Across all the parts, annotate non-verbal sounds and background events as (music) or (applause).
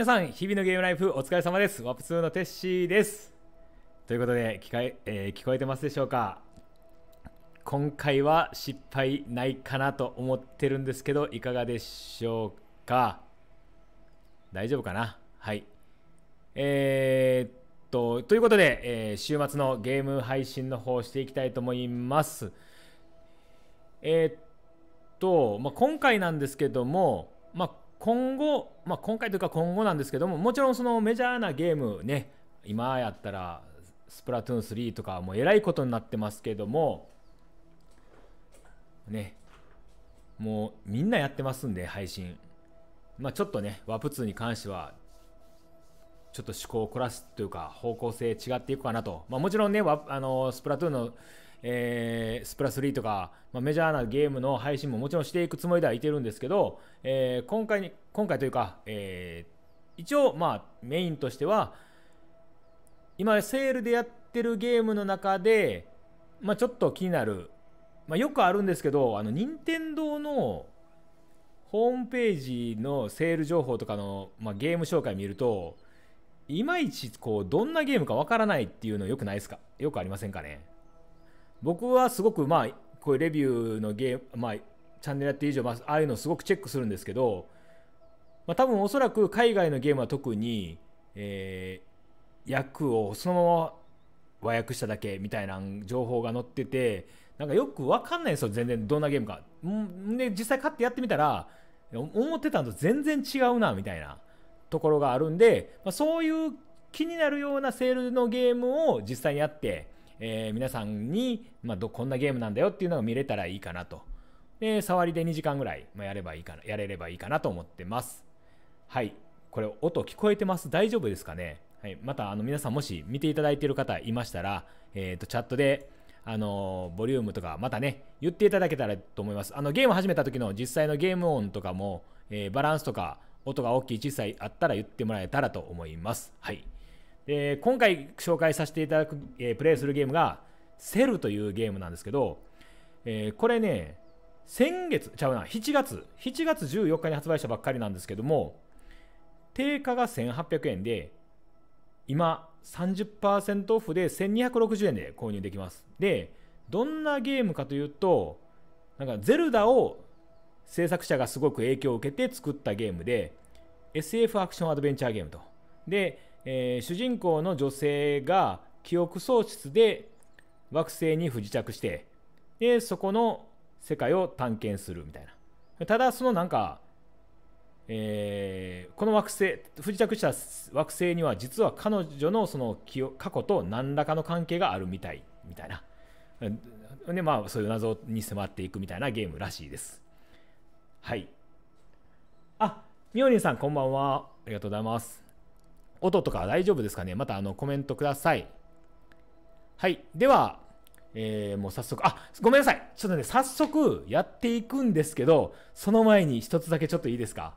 皆さん、日々のゲームライフお疲れ様です。ワップ2のテッシーです。ということで聞かえ、えー、聞こえてますでしょうか今回は失敗ないかなと思ってるんですけど、いかがでしょうか大丈夫かなはい。えー、っと、ということで、えー、週末のゲーム配信の方していきたいと思います。えー、っと、まあ、今回なんですけども、今後、まあ、今回というか今後なんですけどももちろんそのメジャーなゲームね今やったらスプラトゥーン3とかもうえらいことになってますけどもねもうみんなやってますんで配信まあちょっとねワプ2に関してはちょっと趣向を凝らすというか方向性違っていくかなとまあもちろんねあのスプラトゥーンのえー、スプラス3とか、まあ、メジャーなゲームの配信ももちろんしていくつもりではいてるんですけど、えー、今回に、今回というか、えー、一応、まあ、メインとしては、今、セールでやってるゲームの中で、まあ、ちょっと気になる、まあ、よくあるんですけど、あの、任天堂のホームページのセール情報とかの、まあ、ゲーム紹介見ると、いまいちこうどんなゲームかわからないっていうのよくないですかよくありませんかね僕はすごくまあこういうレビューのゲーム、まあ、チャンネルやって以上、まあ、ああいうのすごくチェックするんですけど、まあ、多分おそらく海外のゲームは特に、えー、役をそのまま和訳しただけみたいな情報が載っててなんかよくわかんないんですよ全然どんなゲームか。んで実際買ってやってみたら思ってたのと全然違うなみたいなところがあるんで、まあ、そういう気になるようなセールのゲームを実際にやってえー、皆さんに、まあ、どこんなゲームなんだよっていうのが見れたらいいかなと。で、触りで2時間ぐらい、まあ、やればいいかな、やれればいいかなと思ってます。はい。これ、音聞こえてます大丈夫ですかねはい。また、あの、皆さんもし見ていただいている方いましたら、えっ、ー、と、チャットで、あのボリュームとか、またね、言っていただけたらと思います。あの、ゲーム始めた時の実際のゲーム音とかも、えー、バランスとか、音が大きい、小さいあったら言ってもらえたらと思います。はい。えー、今回紹介させていただく、えー、プレイするゲームが、セルというゲームなんですけど、えー、これね、先月、ちゃうな、7月、7月14日に発売したばっかりなんですけども、定価が1800円で、今30%オフで1260円で購入できます。で、どんなゲームかというと、なんかゼルダを制作者がすごく影響を受けて作ったゲームで、SF アクションアドベンチャーゲームと。で、えー、主人公の女性が記憶喪失で惑星に不時着してでそこの世界を探検するみたいなただそのなんか、えー、この惑星不時着した惑星には実は彼女のその過去と何らかの関係があるみたいみたいなでまあそういう謎に迫っていくみたいなゲームらしいですはいあみおりんさんこんばんはありがとうございます音とか大丈夫ですかねまたあのコメントください。はい。では、えー、もう早速、あ、ごめんなさい。ちょっとね、早速やっていくんですけど、その前に一つだけちょっといいですか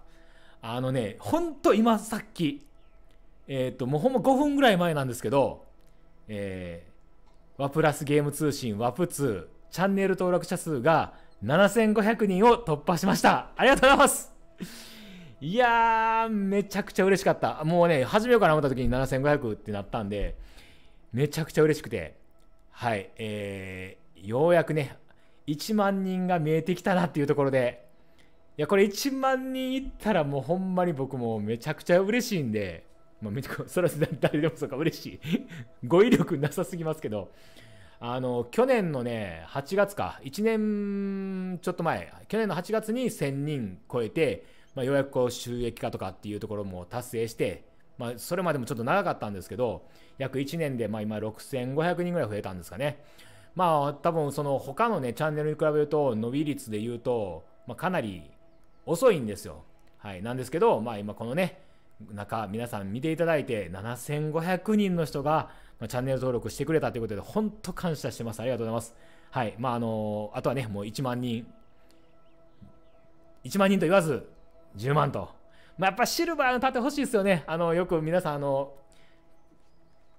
あのね、ほんと今さっき、えっ、ー、と、もうほんま5分ぐらい前なんですけど、えー、ワプラスゲーム通信ワプ2チャンネル登録者数が7500人を突破しました。ありがとうございますいやー、めちゃくちゃ嬉しかった。もうね、始めようかな思った時に7500ってなったんで、めちゃくちゃ嬉しくて、はい、えー、ようやくね、1万人が見えてきたなっていうところで、いや、これ1万人いったらもうほんまに僕もめちゃくちゃ嬉しいんで、まあ、そら誰でもそうか嬉しい。(laughs) 語彙力なさすぎますけど、あの、去年のね、8月か、1年ちょっと前、去年の8月に1000人超えて、まあ、ようやくこう収益化とかっていうところも達成して、まあ、それまでもちょっと長かったんですけど、約1年でまあ今6500人ぐらい増えたんですかね。まあ多分その他のね、チャンネルに比べると伸び率で言うと、まあ、かなり遅いんですよ。はい。なんですけど、まあ今このね、中、皆さん見ていただいて、7500人の人が、まあ、チャンネル登録してくれたということで、本当感謝してます。ありがとうございます。はい。まああのー、あとはね、もう1万人、1万人と言わず、10万と。まあ、やっぱシルバーの盾欲しいですよね。あの、よく皆さん、あの、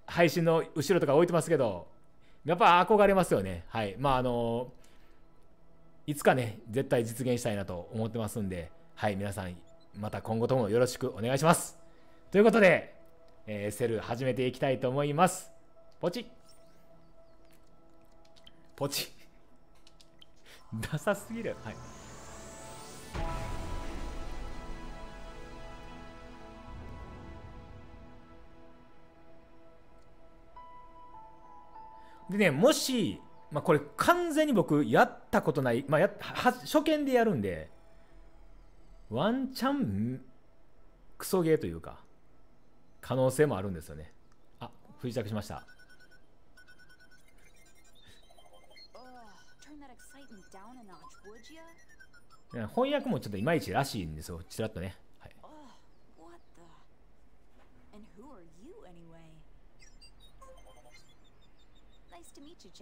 配信の後ろとか置いてますけど、やっぱ憧れますよね。はい。まあ、あの、いつかね、絶対実現したいなと思ってますんで、はい、皆さん、また今後ともよろしくお願いします。ということで、えー、セル始めていきたいと思います。ポチポチダサすぎる。はい。でね、もし、まあ、これ完全に僕やったことない、まあ、や初見でやるんで、ワンチャンクソゲーというか、可能性もあるんですよね。あ、不時着しました。翻訳もちょっといまいちらしいんですよ、ちらっとね。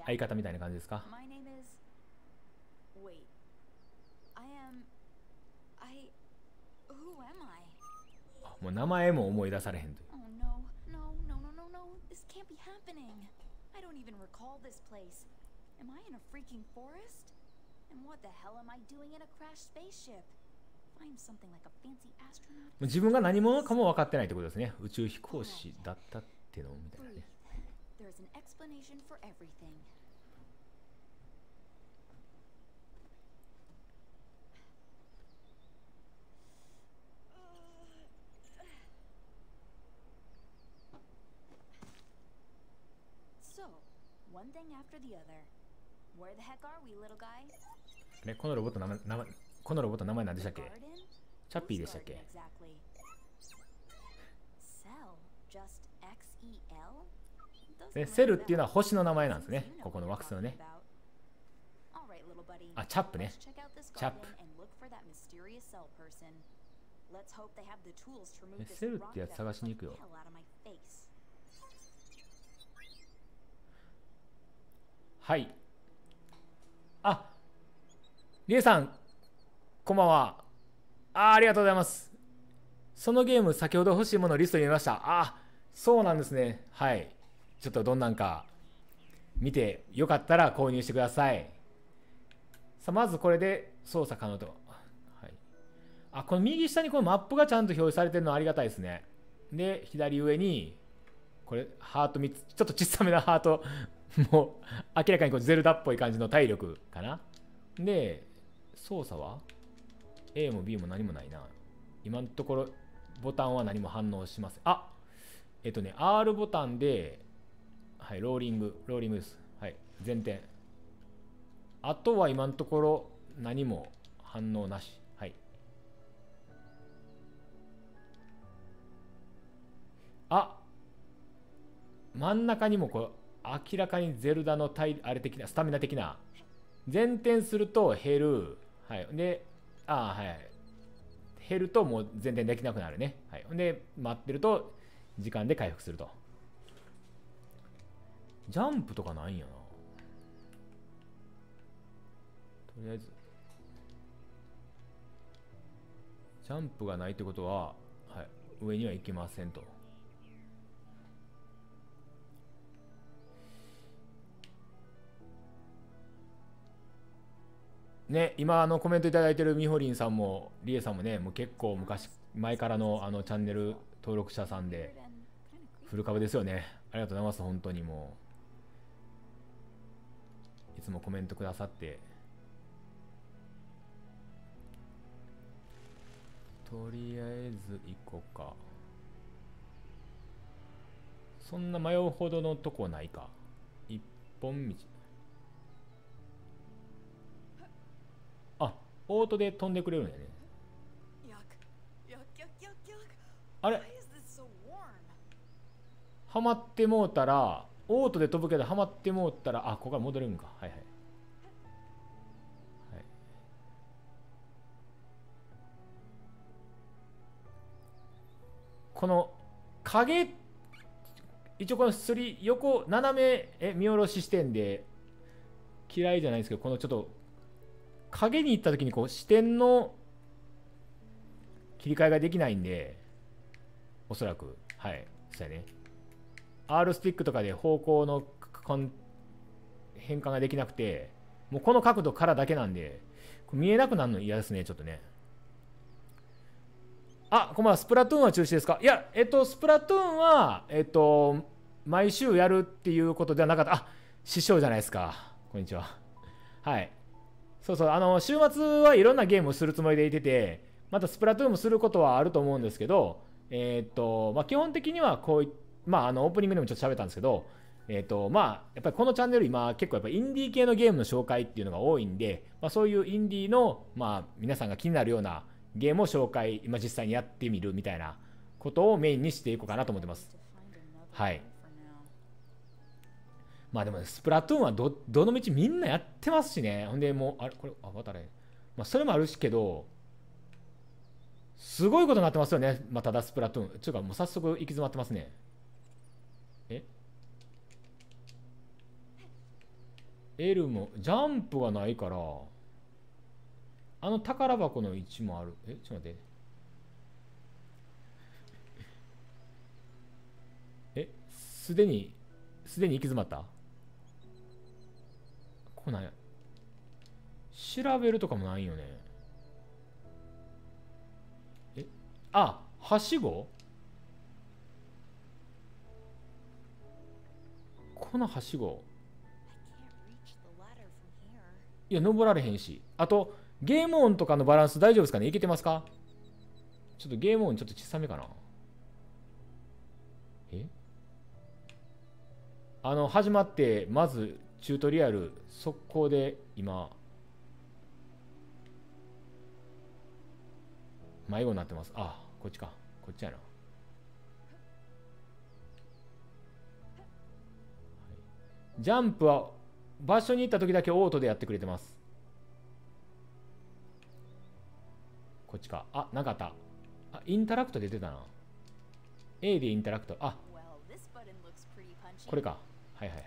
相方みたいな感じですか My name is... Wait. I am... I... Who am I? あ、もう名前も思い出されへんという。Oh no, no, no, no, no, no. This can't be happening. I don't even recall this place. Am I in a freaking forest? And what the hell am I doing in a crashed spaceship? 自分が何者かも分かってないってことですね。宇宙飛行士だったってのみたいなね。is an explanation for everything. So, one thing after the other. Where the heck are we, little guy? ね、このロボット名前、名前、このロボット名前何でしたっけチャッピーでしたっけ Cell just ね、セルっていうのは星の名前なんですね。ここの惑星のね。あ、チャップね。チャップ。セルってやつ探しに行くよ。はい。あ、リエさん、こんばんは。あありがとうございます。そのゲーム、先ほど欲しいものリストに入れました。あ、そうなんですね。はい。ちょっとどんなんか見てよかったら購入してください。さあ、まずこれで操作可能と。はい。あ、この右下にこのマップがちゃんと表示されてるのありがたいですね。で、左上に、これ、ハート3つ、ちょっと小さめなハート、もう、明らかにこうゼルダっぽい感じの体力かな。で、操作は ?A も B も何もないな。今のところ、ボタンは何も反応しません。あえっとね、R ボタンで、はい、ローリング、ローリングです。はい、前転。あとは今のところ何も反応なし。はい。あ真ん中にもこう、明らかにゼルダの体、あれ的な、スタミナ的な。前転すると減る。はい。で、あはい。減るともう前転できなくなるね。はい。で、待ってると時間で回復すると。ジャンプとかないんやな。とりあえず。ジャンプがないってことは、はい、上には行けませんと。ね、今あのコメント頂いてるみほりんさんもりえさんもねもう結構昔前からのあのチャンネル登録者さんでフル株ですよねありがとうございます本当にもう。いつもコメントくださってとりあえず行こうかそんな迷うほどのとこないか一本道あオートで飛んでくれるんやねあれはまってもうたらオートで飛ぶけどはまってもうたらあここから戻れるんかはいはいこの影一応このすり横斜めえ見下ろし視点で嫌いじゃないですけどこのちょっと影に行った時にこう視点の切り替えができないんでおそらくはいそうやね R スティックとかで方向の変換ができなくて、もうこの角度からだけなんで、見えなくなるの嫌ですね、ちょっとね。あ、こんばんは。スプラトゥーンは中止ですかいや、えっと、スプラトゥーンは、えっと、毎週やるっていうことではなかった。あ、師匠じゃないですか。こんにちは。はい。そうそう、あの、週末はいろんなゲームをするつもりでいてて、またスプラトゥーンもすることはあると思うんですけど、えっと、まあ、基本的にはこういっまあ、あの、オープニングでもちょっと喋ったんですけど、えっ、ー、と、まあ、やっぱりこのチャンネル今結構やっぱインディー系のゲームの紹介っていうのが多いんで、まあ、そういうインディーの、まあ、皆さんが気になるようなゲームを紹介、今実際にやってみるみたいなことをメインにしていこうかなと思ってます。はい。まあでも、ね、スプラトゥーンはど、どの道みんなやってますしね。ほんで、もう、あれ、これ、あ、またね。まあ、それもあるしけど、すごいことになってますよね。まあ、ただスプラトゥーン。ちいうか、もう早速行き詰まってますね。エルもジャンプがないからあの宝箱の位置もあるえちょっと待ってえすでにすでに行き詰まったこれなんや調べるとかもないよねえあはしごこのはしごいや、登られへんし。あと、ゲーム音とかのバランス大丈夫ですかねいけてますかちょっとゲーム音ちょっと小さめかなえあの、始まって、まずチュートリアル、速攻で今、迷子になってます。あ、こっちか。こっちやな。ジャンプは場所に行った時だけオートでやってくれてますこっちかあなかったあインタラクト出てたな A でインタラクトあこれかはいはい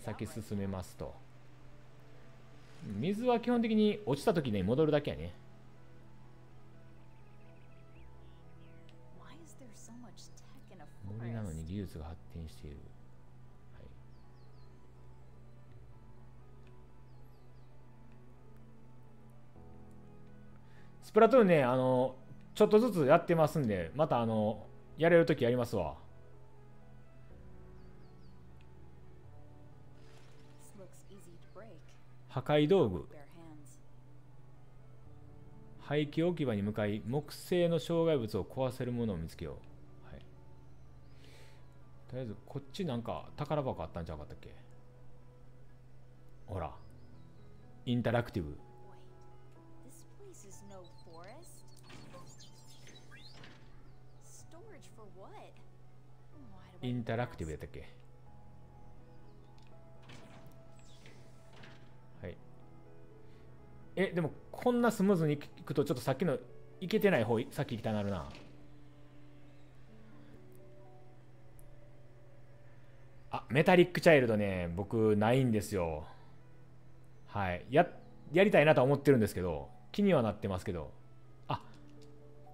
先進めますと水は基本的に落ちた時に戻るだけやね技術が発展している、はい、スプラトゥーンねあのちょっとずつやってますんでまたあのやれる時やりますわ破壊道具廃棄置き場に向かい木製の障害物を壊せるものを見つけようとりあえずこっちなんか宝箱あったんじゃなかったっけほらインタラクティブインタラクティブやったっけはいえでもこんなスムーズにいくとちょっとさっきのいけてない方さっき行きたなるなあ、メタリックチャイルドね、僕、ないんですよ。はい。や、やりたいなとは思ってるんですけど、気にはなってますけど。あ、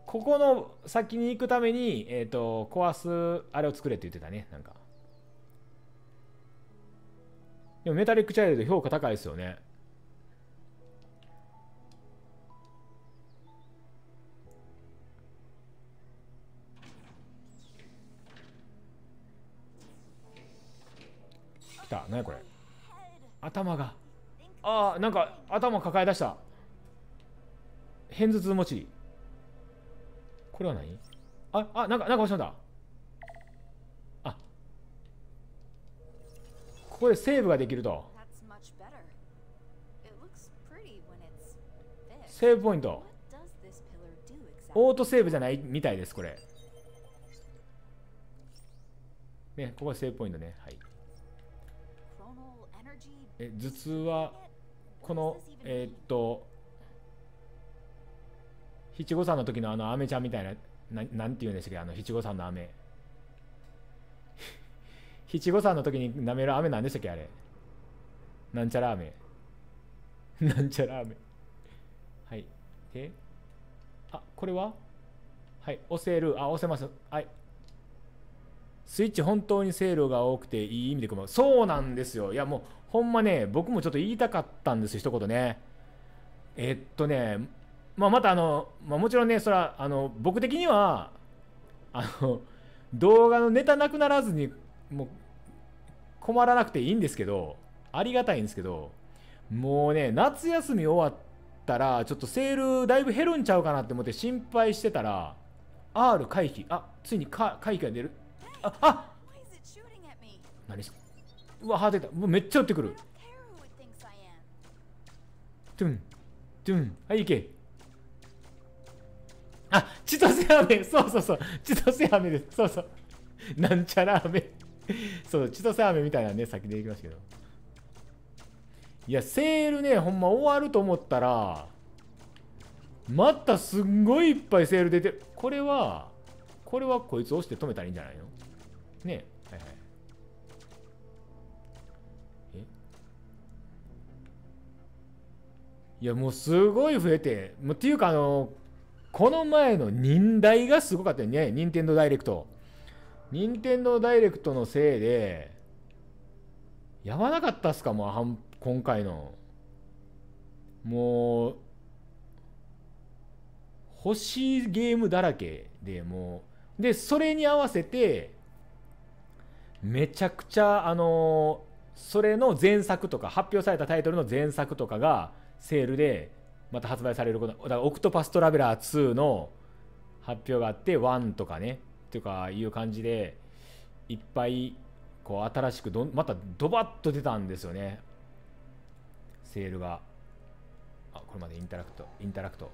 ここの先に行くために、えっ、ー、と、壊す、あれを作れって言ってたね、なんか。でもメタリックチャイルド評価高いですよね。クタ何これ頭がああなんか頭抱え出した片頭痛持ちこれは何ああなんかなんか押したんだあここでセーブができるとセーブポイントオートセーブじゃないみたいですこれねここはセーブポイントねはいえ頭痛はこのえー、っと七五三の時のあのメちゃんみたいなななんて言うんでしたっけあの七五三のメ (laughs) 七五三の時に舐める飴なんでしたっけあれなんちゃら飴 (laughs) なんちゃら飴はいであこれははい押せるあ押せますはいスイッチ本当にセールが多くていい意味で組むそうなんですよいやもうほんまね、僕もちょっと言いたかったんです一言ね。えっとね、まあ、またあの、まあ、もちろんね、そら、あの、僕的には、あの、動画のネタなくならずに、もう、困らなくていいんですけど、ありがたいんですけど、もうね、夏休み終わったら、ちょっとセールだいぶ減るんちゃうかなって思って心配してたら、R 回避。あ、ついに回避が出る。あ、あ何してうわ、はてた。もうめっちゃ打ってくる。トゥン、トゥン。はい、行け。あ、セアメそうそうそう。セアメです。そうそう。なんちゃらメそう、セアメみたいなね、先で行きましたけど。いや、セールね、ほんま終わると思ったら、またすんごいいっぱいセール出てる。これは、これはこいつ押して止めたらいいんじゃないのねえ。いや、もうすごい増えて、もうっていうか、あの、この前の忍耐がすごかったよね、任天堂ダイレクト。任天堂ダイレクトのせいで、やばなかったっすか、もうはん、今回の。もう、欲しいゲームだらけで、もう、で、それに合わせて、めちゃくちゃ、あのそれの前作とか、発表されたタイトルの前作とかが、セールでまた発売されることだからオクトパストラベラー2の発表があって1とかねとかいう感じでいっぱいこう新しくどまたドバッと出たんですよねセールがあこれまでインタラクトインタラクト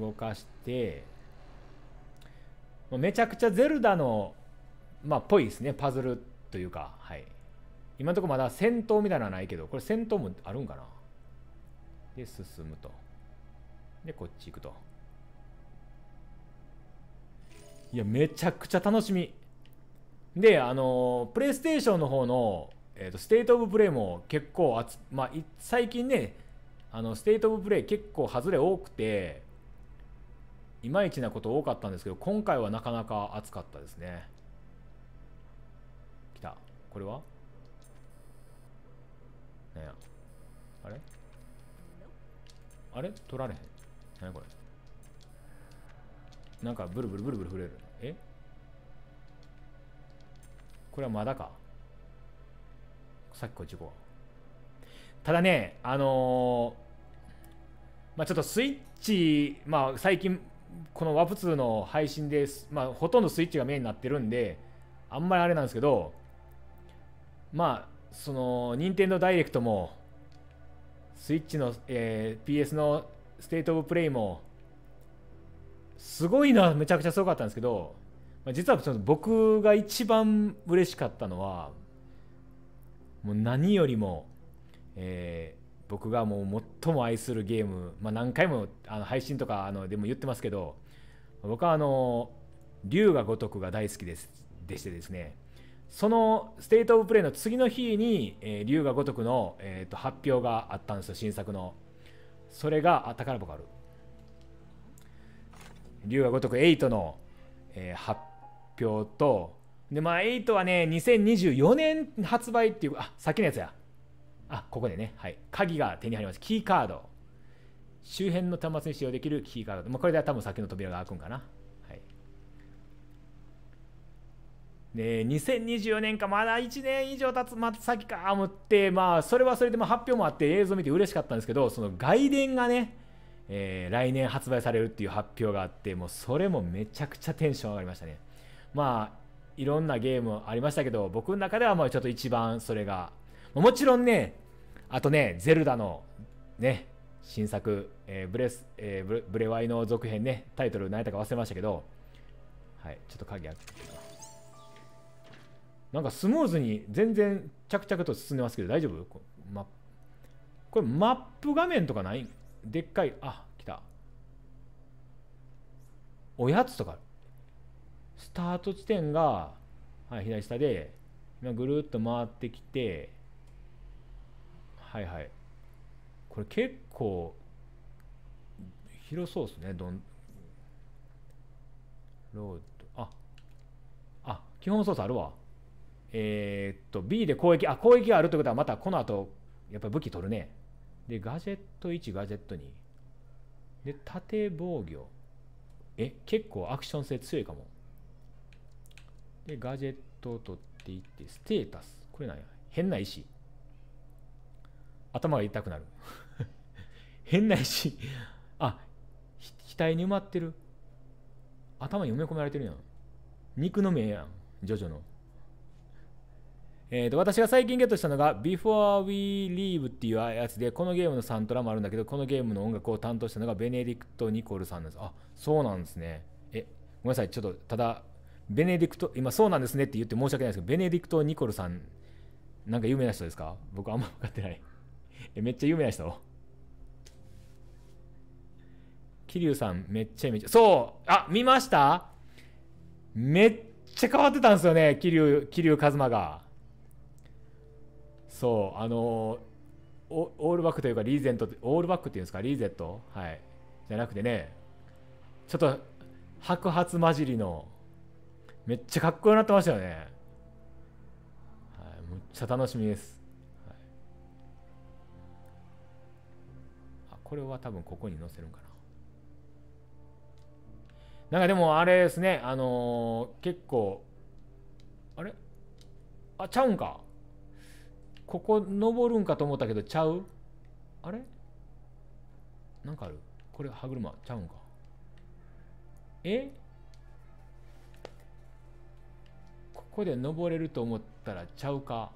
動かしてめちゃくちゃゼルダのまあぽいですねパズルというかはい今のところまだ戦闘みたいなのはないけどこれ戦闘もあるんかなで、進むと。で、こっち行くと。いや、めちゃくちゃ楽しみ。で、あの、プレイステーションの方の、えっ、ー、と、ステートオブプレイも結構あつ、まあ、最近ね、あの、ステートオブプレイ結構外れ多くて、いまいちなこと多かったんですけど、今回はなかなか暑かったですね。来た。これはなや。あれあれ取られへん。何これ。なんかブルブルブルブル触れる。えこれはまだか。さっきこっち行こう。ただね、あのー、まあちょっとスイッチ、まあ最近、このワプ2の配信でまあほとんどスイッチがメインになってるんで、あんまりあれなんですけど、まあその、任天堂ダイレクトも、スイッチの、えー、PS のステートオブプレイも、すごいのはめちゃくちゃすごかったんですけど、まあ、実はその僕が一番嬉しかったのは、もう何よりも、えー、僕がもう最も愛するゲーム、まあ、何回もあの配信とかあのでも言ってますけど、僕はあの、竜が如くが大好きですでしてですね、そのステート・オブ・プレイの次の日に、えー、龍が如くの、えーと、発表があったんですよ、新作の。それが、あ、宝箱ある。龍が如く8の、えー、発表と、で、まあ、8はね、2024年発売っていう、あ、さっきのやつや。あ、ここでね、はい。鍵が手に入ります。キーカード。周辺の端末に使用できるキーカード。まあ、これでは多分先の扉が開くんかな。ね、2024年か、まだ1年以上経つ、また先か、思って、まあ、それはそれでも発表もあって、映像見て嬉しかったんですけど、その外伝がね、えー、来年発売されるっていう発表があって、もうそれもめちゃくちゃテンション上がりましたね。まあ、いろんなゲームありましたけど、僕の中ではもうちょっと一番それが、もちろんね、あとね、ゼルダのね、新作、えー、ブレス、えー、ブレワイの続編ね、タイトル何やったか忘れましたけど、はい、ちょっと鍵開けて。なんかスムーズに全然着々と進んでますけど大丈夫これ,、ま、これマップ画面とかないでっかい、あ、来た。おやつとかスタート地点が、はい、左下で、今ぐるっと回ってきて、はいはい。これ結構広そうですね、どん。ロード、あ、あ、基本操作あるわ。えー、っと、B で攻撃、あ、攻撃があるってことは、またこの後、やっぱり武器取るね。で、ガジェット1、ガジェット2。で、縦防御。え、結構アクション性強いかも。で、ガジェットを取っていって、ステータス。これなんや。変な石。頭が痛くなる。(laughs) 変な石。あ、額に埋まってる。頭に埋め込まれてるやん。肉の目やん、ジョジョの。えー、と私が最近ゲットしたのが Before We Leave っていうやつでこのゲームのサントラもあるんだけどこのゲームの音楽を担当したのがベネディクト・ニコルさんですあそうなんですねえごめんなさいちょっとただベネディクト今そうなんですねって言って申し訳ないですけどベネディクト・ニコルさんなんか有名な人ですか僕あんま分かってないえめっちゃ有名な人桐生さんめっちゃめちゃそうあ見ましためっちゃ変わってたんですよね桐生桐生一馬がそうあのオールバックというかリーゼントオールバックっていうんですかリーゼットはいじゃなくてねちょっと白髪混じりのめっちゃかっこよくなってましたよね、はい、むっちゃ楽しみです、はい、あこれは多分ここに載せるんかななんかでもあれですねあのー、結構あれあちゃうんかここ登るんかと思ったけどちゃうあれなんかあるこれ歯車ちゃうんかえここで登れると思ったらちゃうか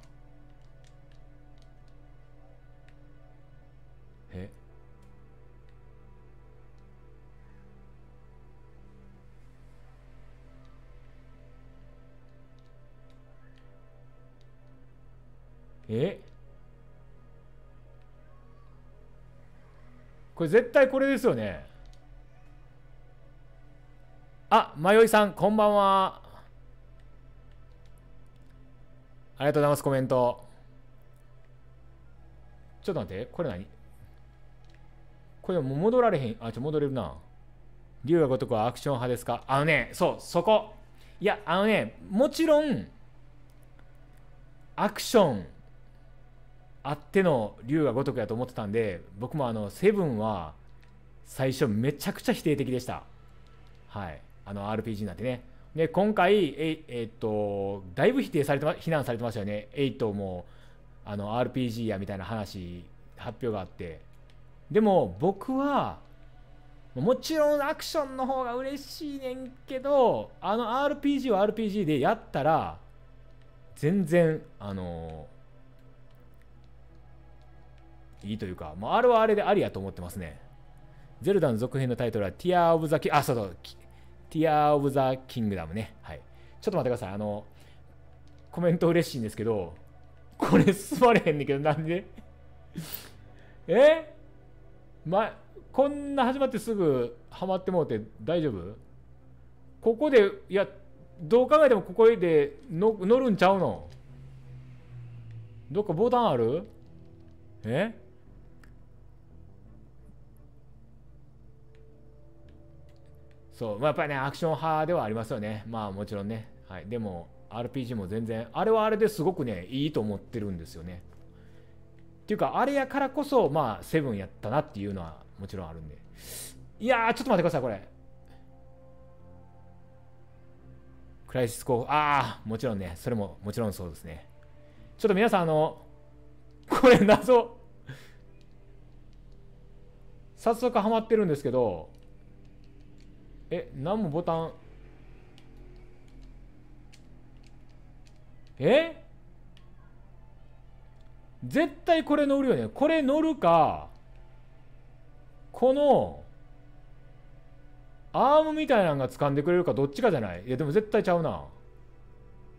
絶対これですよねあ迷いさんこんばんはありがとうございますコメントちょっと待ってこれ何これも戻られへんあちょ戻れるな竜が如くはアクション派ですかあのねそうそこいやあのねもちろんアクションあっての竜が如くやと思ってたんで僕もあのセブンは最初めちゃくちゃ否定的でしたはいあの RPG なんてねで今回ええー、っとだいぶ否定されて、ま、非難されてましたよね8もあの RPG やみたいな話発表があってでも僕はもちろんアクションの方が嬉しいねんけどあの RPG は RPG でやったら全然あのーいいというか、もうあれはあれでありやと思ってますね。ゼルダの続編のタイトルは、ティアー・オブ・ザ・キング、あ、そうそう、ティアー・オブ・ザ・キングダムね。はい。ちょっと待ってください。あの、コメント嬉しいんですけど、これ進まれへんねんけど、なんで (laughs) えま、こんな始まってすぐハマってもうて大丈夫ここで、いや、どう考えてもここでの乗るんちゃうのどっかボタンあるえそう、まあ、やっぱりね、アクション派ではありますよね。まあもちろんね。はい。でも、RPG も全然、あれはあれですごくね、いいと思ってるんですよね。っていうか、あれやからこそ、まあ、セブンやったなっていうのはもちろんあるんで。いやー、ちょっと待ってください、これ。クライシス候補、ああ、もちろんね、それももちろんそうですね。ちょっと皆さん、あの、これ謎、早速ハマってるんですけど、え何もボタンえ絶対これ乗るよねこれ乗るかこのアームみたいなのが掴んでくれるかどっちかじゃないいやでも絶対ちゃうな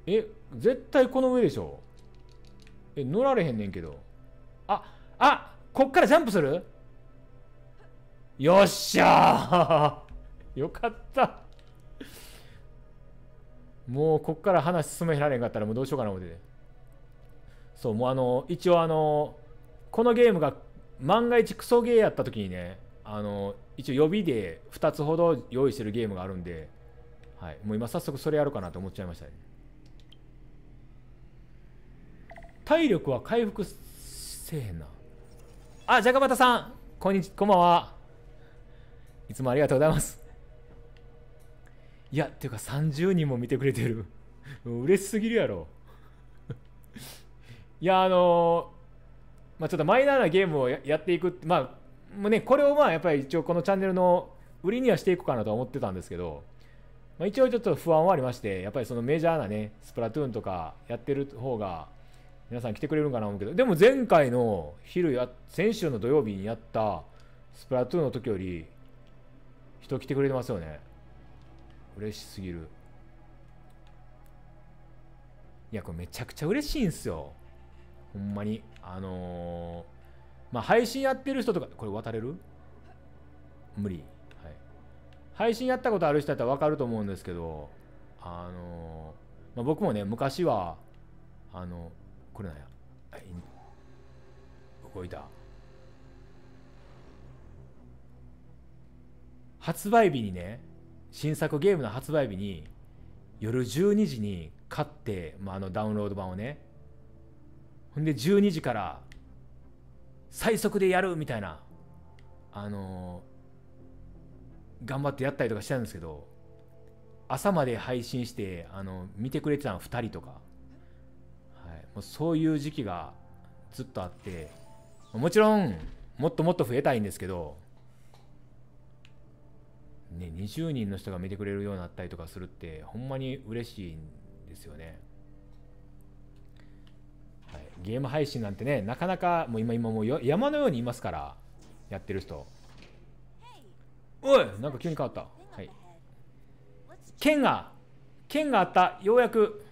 え絶対この上でしょえ乗られへんねんけどああこっからジャンプするよっしゃーよかったもうこっから話進められへんかったらもうどうしようかな思ってそうもうあの一応あのこのゲームが万が一クソゲーやった時にねあの一応予備で2つほど用意してるゲームがあるんで、はい、もう今早速それやるかなと思っちゃいましたね体力は回復せえなあじゃがまたさんこんにちこんばんはいつもありがとうございますいやっていうか30人も見てくれてる (laughs) 嬉しすぎるやろ (laughs) いやあのー、まあ、ちょっとマイナーなゲームをやっていくってまあもうねこれをまあやっぱり一応このチャンネルの売りにはしていこうかなとは思ってたんですけど、まあ、一応ちょっと不安はありましてやっぱりそのメジャーなねスプラトゥーンとかやってる方が皆さん来てくれるんかな思うけどでも前回の昼や先週の土曜日にやったスプラトゥーンの時より人来てくれてますよね嬉しすぎるいやこれめちゃくちゃ嬉しいんすよほんまにあのー、まあ配信やってる人とかこれ渡れる無理はい配信やったことある人だったら分かると思うんですけどあのー、まあ、僕もね昔はあのこれなんや動いた発売日にね新作ゲームの発売日に夜12時に買って、まあ、あのダウンロード版をねほんで12時から最速でやるみたいなあのー、頑張ってやったりとかしたんですけど朝まで配信してあの見てくれてたの2人とか、はい、もうそういう時期がずっとあってもちろんもっともっと増えたいんですけどね、20人の人が見てくれるようになったりとかするってほんまに嬉しいんですよね。はい、ゲーム配信なんてねなかなかもう今今もう山のようにいますからやってる人おいなんか急に変わったはい剣が剣があったようやく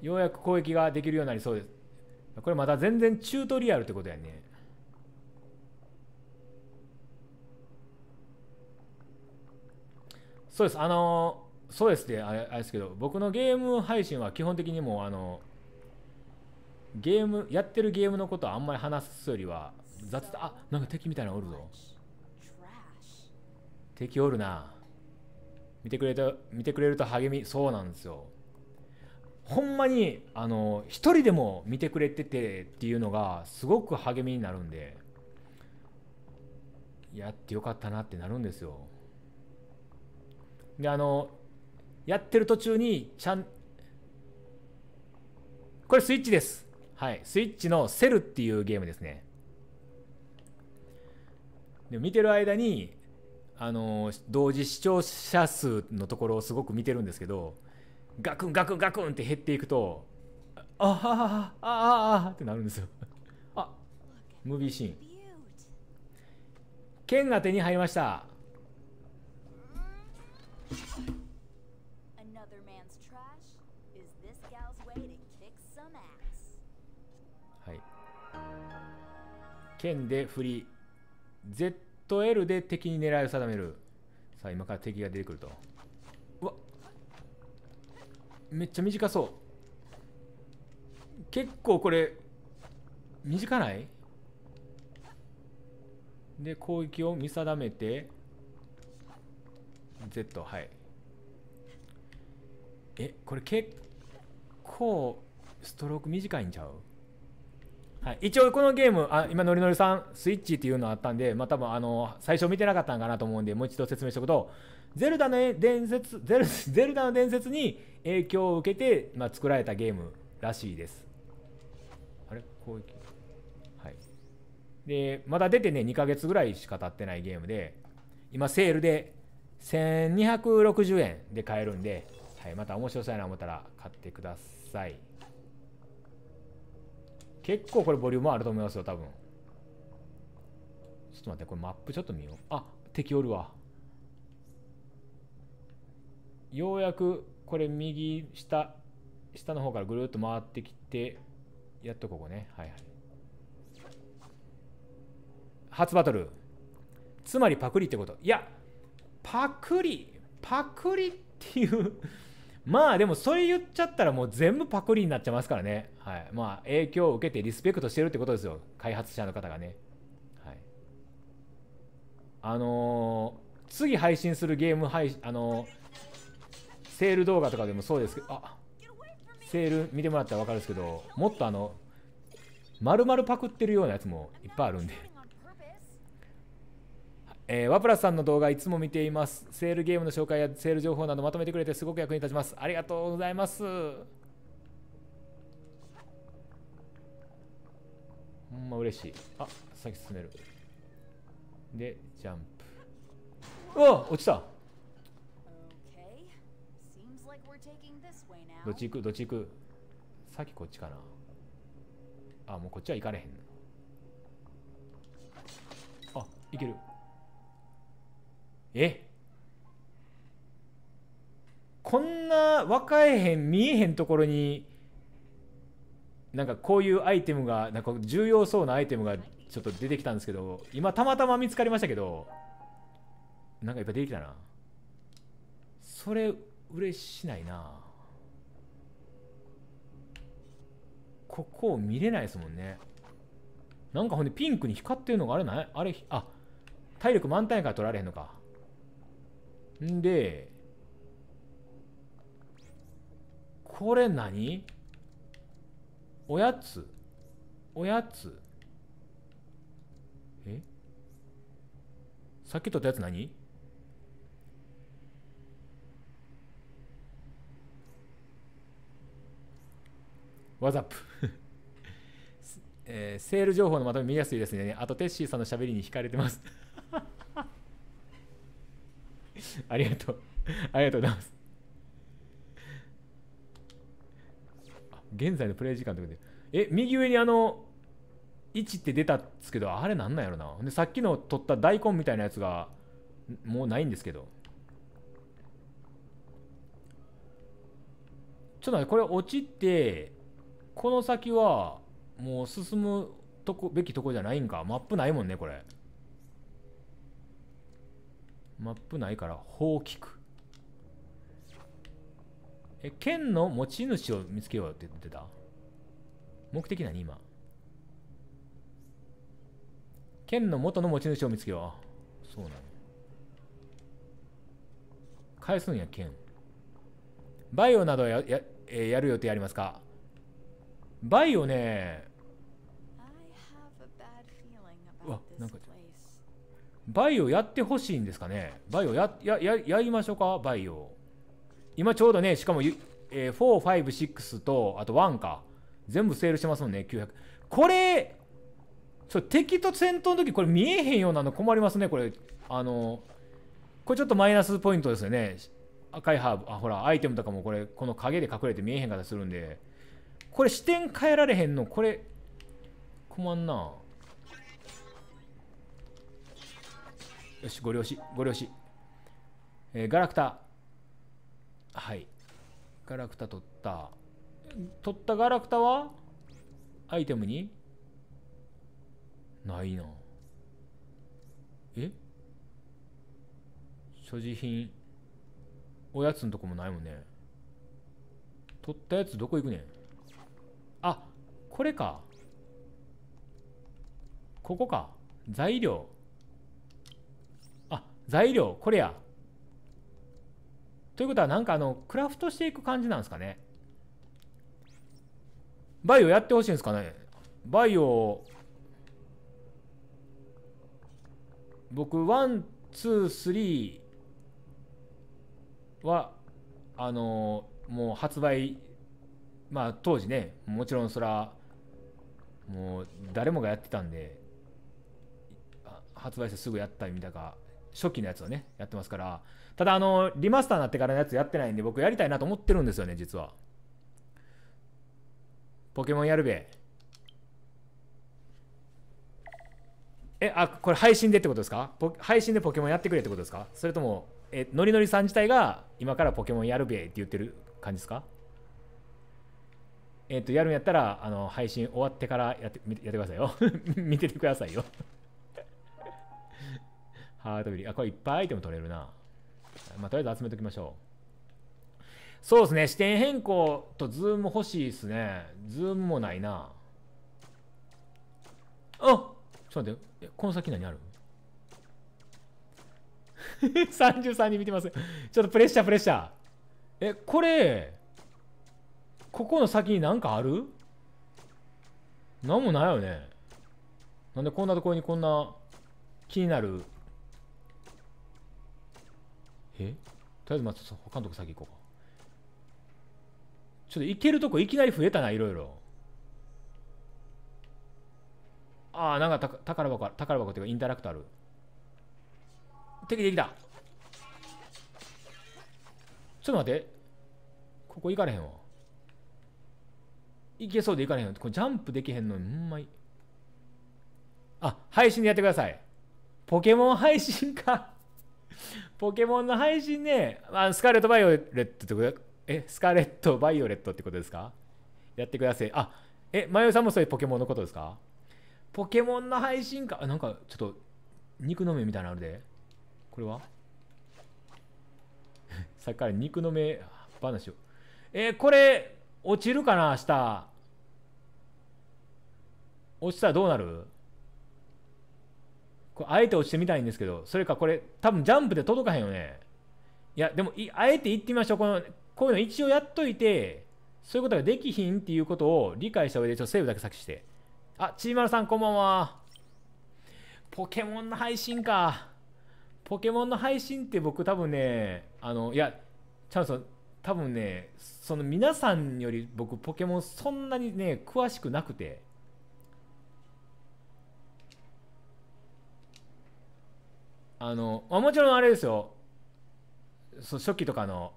ようやく攻撃ができるようになりそうですこれまた全然チュートリアルってことやねそうですあのそうですねあれあれですけど僕のゲーム配信は基本的にもうあのゲームやってるゲームのことはあんまり話すよりは雑だあなんか敵みたいなのおるぞ敵おるな見てくれた見てくれると励みそうなんですよほんまにあの一人でも見てくれててっていうのがすごく励みになるんでやってよかったなってなるんですよであのやってる途中にちゃんこれスイッチですはいスイッチのセルっていうゲームですねで見てる間にあの同時視聴者数のところをすごく見てるんですけどガクンガクンガクンって減っていくとあああああってなるんですよあムービーシーン剣が手に入りました Another man's trash is this gal's way to kick some ass. はい。剣で振り。ZL で敵に狙いを定める。さあ、今から敵が出てくると。うわめっちゃ短そう。結構これ、短ないで、攻撃を見定めて、Z はいえこれ結構ストローク短いんちゃうはい、一応このゲームあ今ノリノリさんスイッチっていうのあったんで、まあ、多分あの最初見てなかったんかなと思うんでもう一度説明しておくとゼルダの伝説ゼルゼルダの伝説に影響を受けて、まあ、作られたゲームらしいですあれ攻撃はいでまだ出てね2ヶ月ぐらいしか経ってないゲームで今セールで1260円で買えるんで、はい、また面白そうやな思ったら買ってください結構これボリュームあると思いますよ多分ちょっと待ってこれマップちょっと見ようあ敵おるわようやくこれ右下下の方からぐるっと回ってきてやっとここねはいはい初バトルつまりパクリってこといやパクリパクリっていう (laughs) まあでもそれ言っちゃったらもう全部パクリになっちゃいますからね。はい。まあ影響を受けてリスペクトしてるってことですよ。開発者の方がね。はい。あのー、次配信するゲーム配あのー、セール動画とかでもそうですけど、あセール見てもらったら分かるんですけど、もっとあの、丸々パクってるようなやつもいっぱいあるんで。えー、ワプラスさんの動画いつも見ています。セールゲームの紹介やセール情報などまとめてくれてすごく役に立ちます。ありがとうございます。ほんま嬉しい。あ、先進める。で、ジャンプ。うわ落ちたどっち行くどっち行くさっきこっちかな。あ、もうこっちは行かれへん。あ、行ける。えこんな分かえへん見えへんところになんかこういうアイテムがなんか重要そうなアイテムがちょっと出てきたんですけど今たまたま見つかりましたけどなんかやっぱ出てきたなそれ嬉しないなここを見れないですもんねなんかほんでピンクに光ってるのがあれないあれあ体力満タンやから取られへんのかんで、これ何おやつおやつえさっき取ったやつ何わざっプ (laughs) えー、セール情報のまとめ見やすいですね。あと、テッシーさんのしゃべりに惹かれてますありがとう。ありがとうございます。現在のプレイ時間とかで。え、右上にあの、1って出たっすけど、あれなんなんやろな。で、さっきの取った大根みたいなやつが、もうないんですけど。ちょっと待って、これ落ちて、この先は、もう進むとこべきとこじゃないんか。マップないもんね、これ。マップないから、大きく。え、剣の持ち主を見つけようよって言ってた目的何今。剣の元の持ち主を見つけよう。そうなの。返すんや、剣。バイオなどやややる予定ありますかバイオね、バイオやってほしいんですかねバイオや、や、や、やりましょうかバイオ。今ちょうどね、しかも、えー、4、5、6と、あと1か。全部セールしてますもんね、900。これ、そう、敵と戦闘の時、これ見えへんようなの困りますね、これ。あの、これちょっとマイナスポイントですよね。赤いハーブ、あ、ほら、アイテムとかもこれ、この影で隠れて見えへんかったりするんで。これ視点変えられへんの、これ、困んな。よし、ご了承、ご了承。えー、ガラクタ。はい。ガラクタ取った。取ったガラクタはアイテムにないな。え所持品。おやつのとこもないもんね。取ったやつどこ行くねん。あ、これか。ここか。材料。材料これやということはなんかあのクラフトしていく感じなんですかねバイオやってほしいんですかねバイオ僕ワンツースリーはあのもう発売まあ当時ねもちろんそらもう誰もがやってたんで発売してすぐやったみたいな初期のやつをね、やってますから。ただ、あの、リマスターになってからのやつやってないんで、僕やりたいなと思ってるんですよね、実は。ポケモンやるべ。え、あ、これ配信でってことですか配信でポケモンやってくれってことですかそれとも、え、ノリノリさん自体が今からポケモンやるべって言ってる感じですかえっ、ー、と、やるんやったら、あの、配信終わってからやって、やってくださいよ。(laughs) 見ててくださいよハートビリ。あ、これいっぱいアイテム取れるな。まあ、とりあえず集めときましょう。そうですね。視点変更とズーム欲しいですね。ズームもないな。あちょっと待って。えこの先何ある ?33 人 (laughs) 見てます。ちょっとプレッシャープレッシャー。え、これ、ここの先になんかあるなんもないよね。なんでこんなところにこんな気になるえとりあえずまず監督他のとこ先行こうかちょっと行けるとこいきなり増えたないろいろああなんか宝箱宝箱っていうかインタラクトある敵できたちょっと待ってここ行かれへんわ行けそうで行かれへんこれジャンプできへんのにほんまいあ配信でやってくださいポケモン配信かポケモンの配信ね、あスカーレット・バイオレットってことえ、スカーレット・バイオレットってことですかやってください。あ、え、マヨさんもそういうポケモンのことですかポケモンの配信か、なんかちょっと、肉の目みたいなのあるで。これは (laughs) さっきから肉の目話を。えー、これ、落ちるかな明日。落ちたらどうなるこれあえて落ちてみたいんですけど、それかこれ、多分ジャンプで届かへんよね。いや、でも、あえて言ってみましょう。この、こういうの一応やっといて、そういうことができひんっていうことを理解した上で、ちょっとセーブだけ作詞して。あ、ちーまるさんこんばんは。ポケモンの配信か。ポケモンの配信って僕多分ね、あの、いや、チャンス、多分ね、その皆さんより僕ポケモンそんなにね、詳しくなくて。あの、まあ、もちろんあれですよそ初期とかの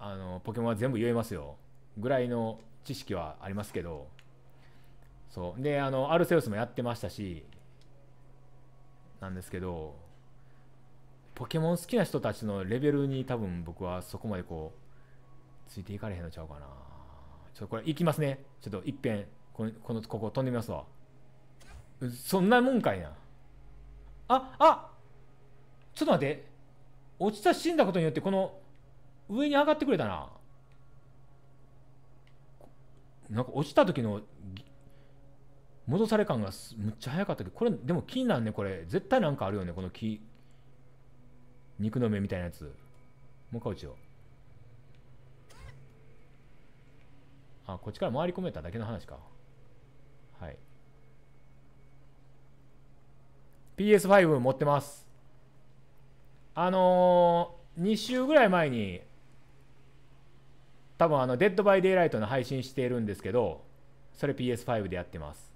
あのポケモンは全部言えますよぐらいの知識はありますけどそうであのアルセウスもやってましたしなんですけどポケモン好きな人たちのレベルに多分僕はそこまでこうついていかれへんのちゃうかなちょっとこれ行きますねちょっといっぺんこのこのここ飛んでみますわそんなもんかいなああちょっと待って。落ちた死んだことによって、この、上に上がってくれたな。なんか落ちた時の、戻され感がむっちゃ早かったけど、これ、でも木なんね、これ。絶対なんかあるよね、この木。肉の目みたいなやつ。もう一回落ちよう。あ、こっちから回り込めただけの話か。はい。PS5 持ってます。あのー、2週ぐらい前に、多分あの、デッドバイデイライトの配信しているんですけど、それ PS5 でやってます。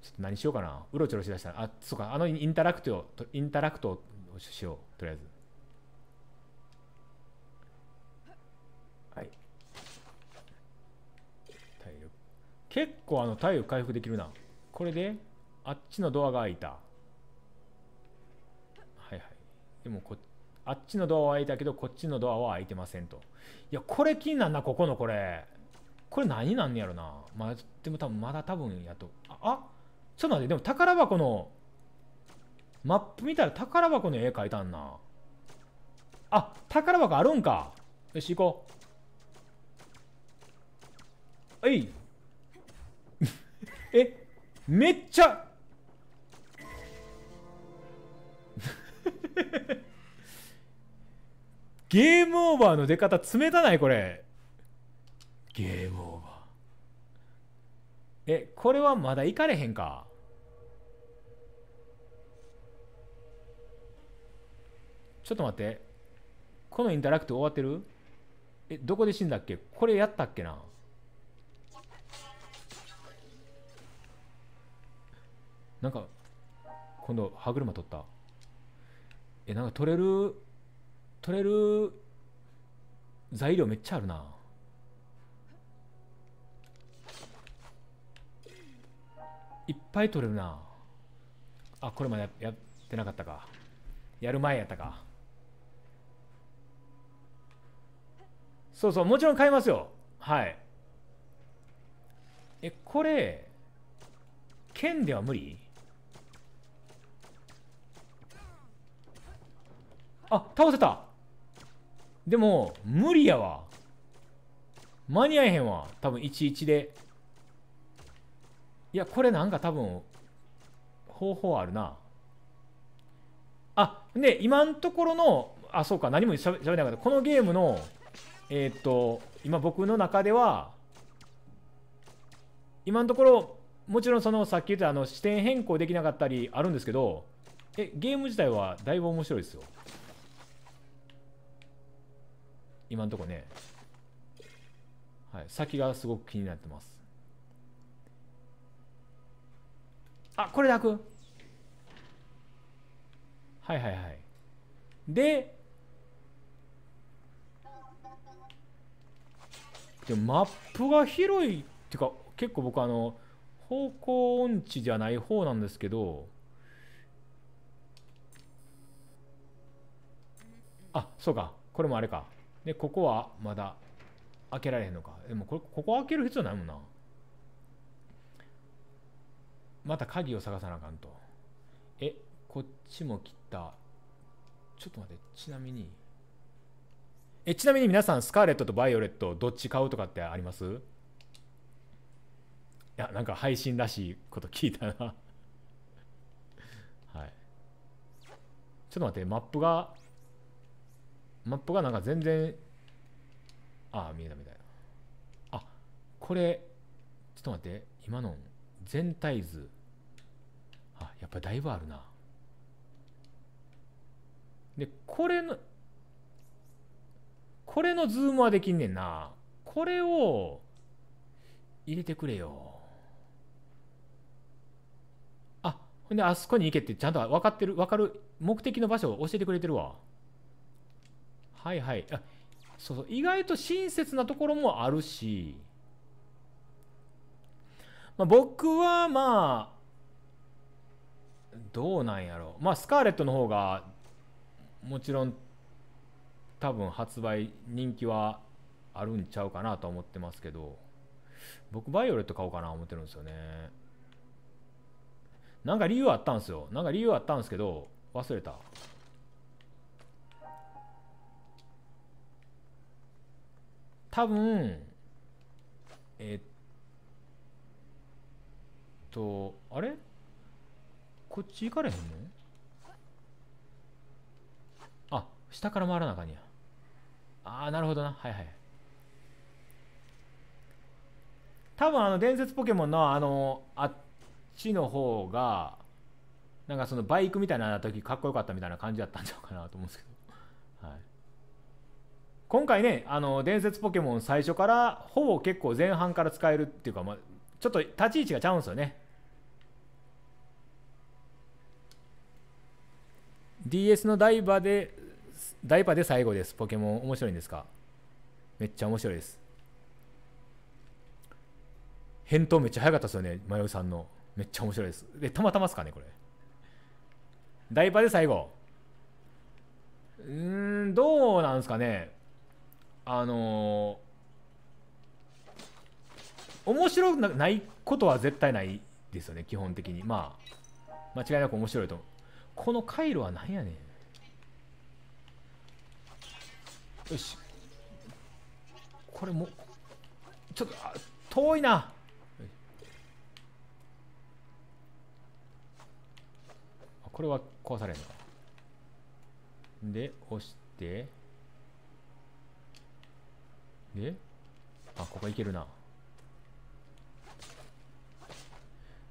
ちょっと何しようかな。うろちょろしだしたら、あ、そうか、あのインタラクトを、インタラクトをしよう、とりあえず。結構あの体力回復できるなこれであっちのドアが開いたはいはいでもこあっちのドアは開いたけどこっちのドアは開いてませんといやこれ気になんなここのこれこれ何なんやろなまあでも多分まだ多分やとああちょっと待ってでも宝箱のマップ見たら宝箱の絵描いたんなあ宝箱あるんかよし行こうはい (laughs) えめっちゃ (laughs) ゲームオーバーの出方冷たないこれゲームオーバーえこれはまだ行かれへんかちょっと待ってこのインタラクト終わってるえどこで死んだっけこれやったっけななんか今度歯車取ったえなんか取れる取れる材料めっちゃあるないっぱい取れるなあこれまでやってなかったかやる前やったかそうそうもちろん買いますよはいえこれ剣では無理あ倒せたでも無理やわ間に合えへんわ多分11でいやこれなんか多分方法あるなあで今のところのあそうか何もしゃべしゃべなかったこのゲームのえー、っと今僕の中では今のところもちろんそのさっき言ったあの視点変更できなかったりあるんですけどえゲーム自体はだいぶ面白いですよ今のとこね、はい、先がすごく気になってます。あ、これでくはいはいはい。で、でマップが広いっていうか、結構僕あの、方向音痴じゃない方なんですけど、あ、そうか。これもあれか。でここはまだ開けられへんのかでもこれここ開ける必要ないもんなまた鍵を探さなあかんとえこっちも切ったちょっと待ってちなみにえちなみに皆さんスカーレットとバイオレットどっち買うとかってありますいやなんか配信らしいこと聞いたな (laughs) はいちょっと待ってマップがマップがなんか全然、ああ、見えたみたいな。あ、これ、ちょっと待って、今の全体図。あ、やっぱだいぶあるな。で、これの、これのズームはできんねんな。これを入れてくれよ。あ、ほんで、あそこに行けってちゃんと分かってる、分かる、目的の場所を教えてくれてるわ。はいはいあそうそう意外と親切なところもあるし、まあ、僕はまあどうなんやろうまあスカーレットの方がもちろん多分発売人気はあるんちゃうかなと思ってますけど僕バイオレット買おうかな思ってるんですよねなんか理由あったんですよなんか理由あったんですけど忘れた多分、えっと、あれこっち行かれへんのあ、下から回らなあかんや。ああ、なるほどな。はいはい。多分あの伝説ポケモンのあの、あっちの方が、なんかそのバイクみたいな時かっこよかったみたいな感じだったんちゃうかなと思うんですけど。はい。今回ねあの伝説ポケモン最初からほぼ結構前半から使えるっていうか、まあ、ちょっと立ち位置がちゃうんですよね DS のダイバーでダイバーで最後ですポケモン面白いんですかめっちゃ面白いです返答めっちゃ早かったですよね迷いさんのめっちゃ面白いですでたまたますかねこれダイバーで最後うんどうなんですかねあのー、面白くないことは絶対ないですよね基本的にまあ間違いなく面白いと思うこの回路は何やねんよしこれもちょっと遠いなこれは壊されんのかで押してえあ、ここいけるな。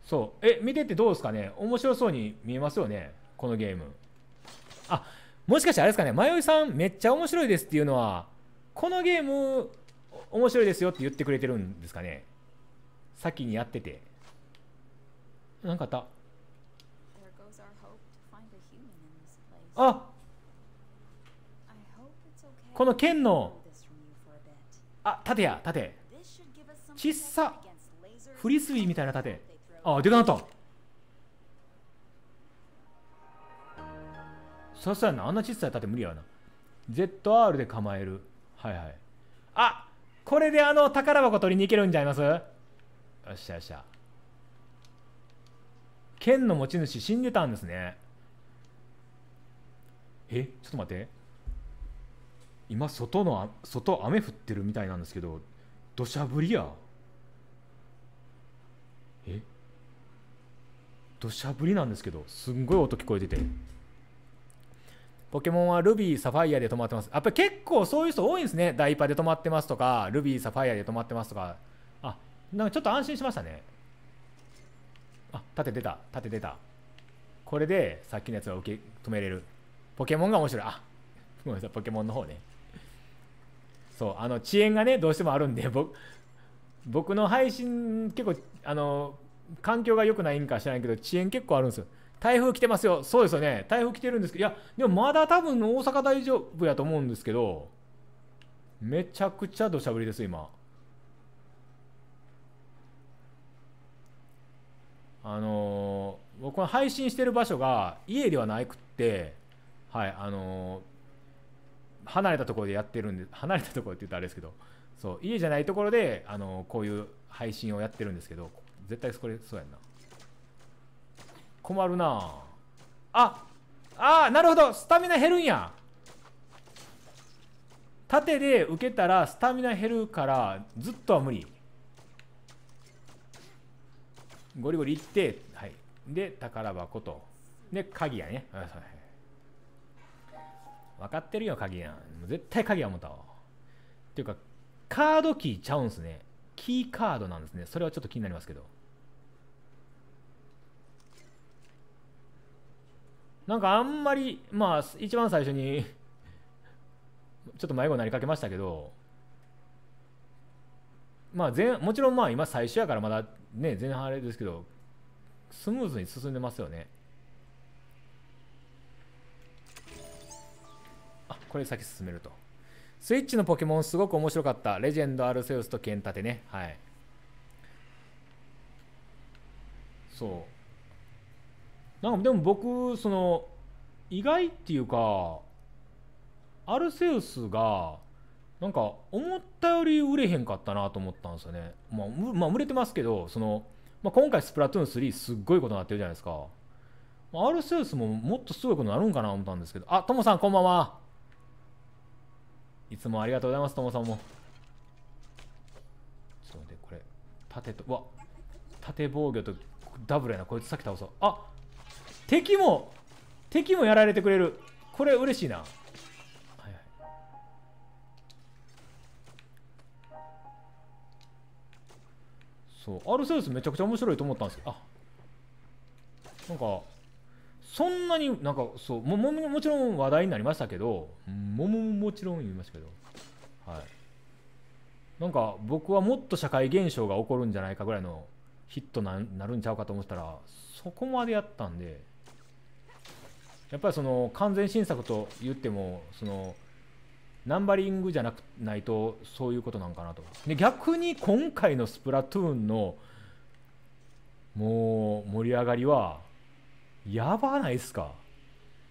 そう。え、見ててどうですかね面白そうに見えますよねこのゲーム。あ、もしかしてあれですかね迷いさんめっちゃ面白いですっていうのは、このゲーム面白いですよって言ってくれてるんですかね先にやってて。何かあったあこの剣のあ、盾や、盾。ちっさ。フリスビーみたいな盾。あ、でかなった。さすがな、あんなちっさい盾無理やな。ZR で構える。はいはい。あこれであの宝箱取りに行けるんちゃいますよっしゃよっしゃ。剣の持ち主死んでたんですね。えちょっと待って。今外の外雨降ってるみたいなんですけど土砂降りやえ土砂降りなんですけどすんごい音聞こえててポケモンはルビー、サファイアで止まってます。やっぱり結構そういう人多いんですね。ダイパで止まってますとか、ルビー、サファイアで止まってますとか。あ、なんかちょっと安心しましたね。あ、縦出た、縦出た。これでさっきのやつは受け止めれる。ポケモンが面白い。あ、ごめんなさい、ポケモンの方ね。そうあの遅延がねどうしてもあるんで僕僕の配信結構あの環境が良くないんか知らないけど遅延結構あるんですよ台風来てますよそうですよね台風来てるんですけどいやでもまだ多分大阪大丈夫やと思うんですけどめちゃくちゃ土砂降りです今あの僕は配信してる場所が家ではなくってはいあのー離れたところでやってるんで離れたところって言うとあれですけどそう家じゃないところであのこういう配信をやってるんですけど絶対これそうやんな困るなあああなるほどスタミナ減るんや縦で受けたらスタミナ減るからずっとは無理ゴリゴリいってはいで宝箱とで鍵やねはい分かってるよ、鍵やん。絶対鍵は持たわ。っていうか、カードキーちゃうんすね。キーカードなんですね。それはちょっと気になりますけど。なんかあんまり、まあ、一番最初にちょっと迷子になりかけましたけど、まあ前、もちろんまあ今最初やからまだね、前半あれですけど、スムーズに進んでますよね。これ先進めると。スイッチのポケモンすごく面白かった。レジェンド、アルセウスとケンタテね。はい。そう。なんかでも僕、その、意外っていうか、アルセウスが、なんか思ったより売れへんかったなと思ったんですよね。まあ、まあ、売れてますけど、その、まあ、今回スプラトゥーン3すっごいことになってるじゃないですか。アルセウスももっとすごいことになるんかな思ったんですけど、あ、ともさんこんばんは。いつもありがとうございます、ともさんも。ちょっと待って、これ、盾と、わ盾防御とダブルやな、こいつさっき倒そう。あ敵も、敵もやられてくれる。これ嬉しいな。はいはい。そう、アルセウスめちゃくちゃ面白いと思ったんですけど、あなんか、そんなになんかそうもももちろん話題になりましたけどもももちろん言いましたけどはいなんか僕はもっと社会現象が起こるんじゃないかぐらいのヒットななるんちゃうかと思ったらそこまでやったんでやっぱりその完全新作と言ってもそのナンバリングじゃなくないとそういうことなんかなとで逆に今回のスプラトゥーンのもう盛り上がりはやばないっすか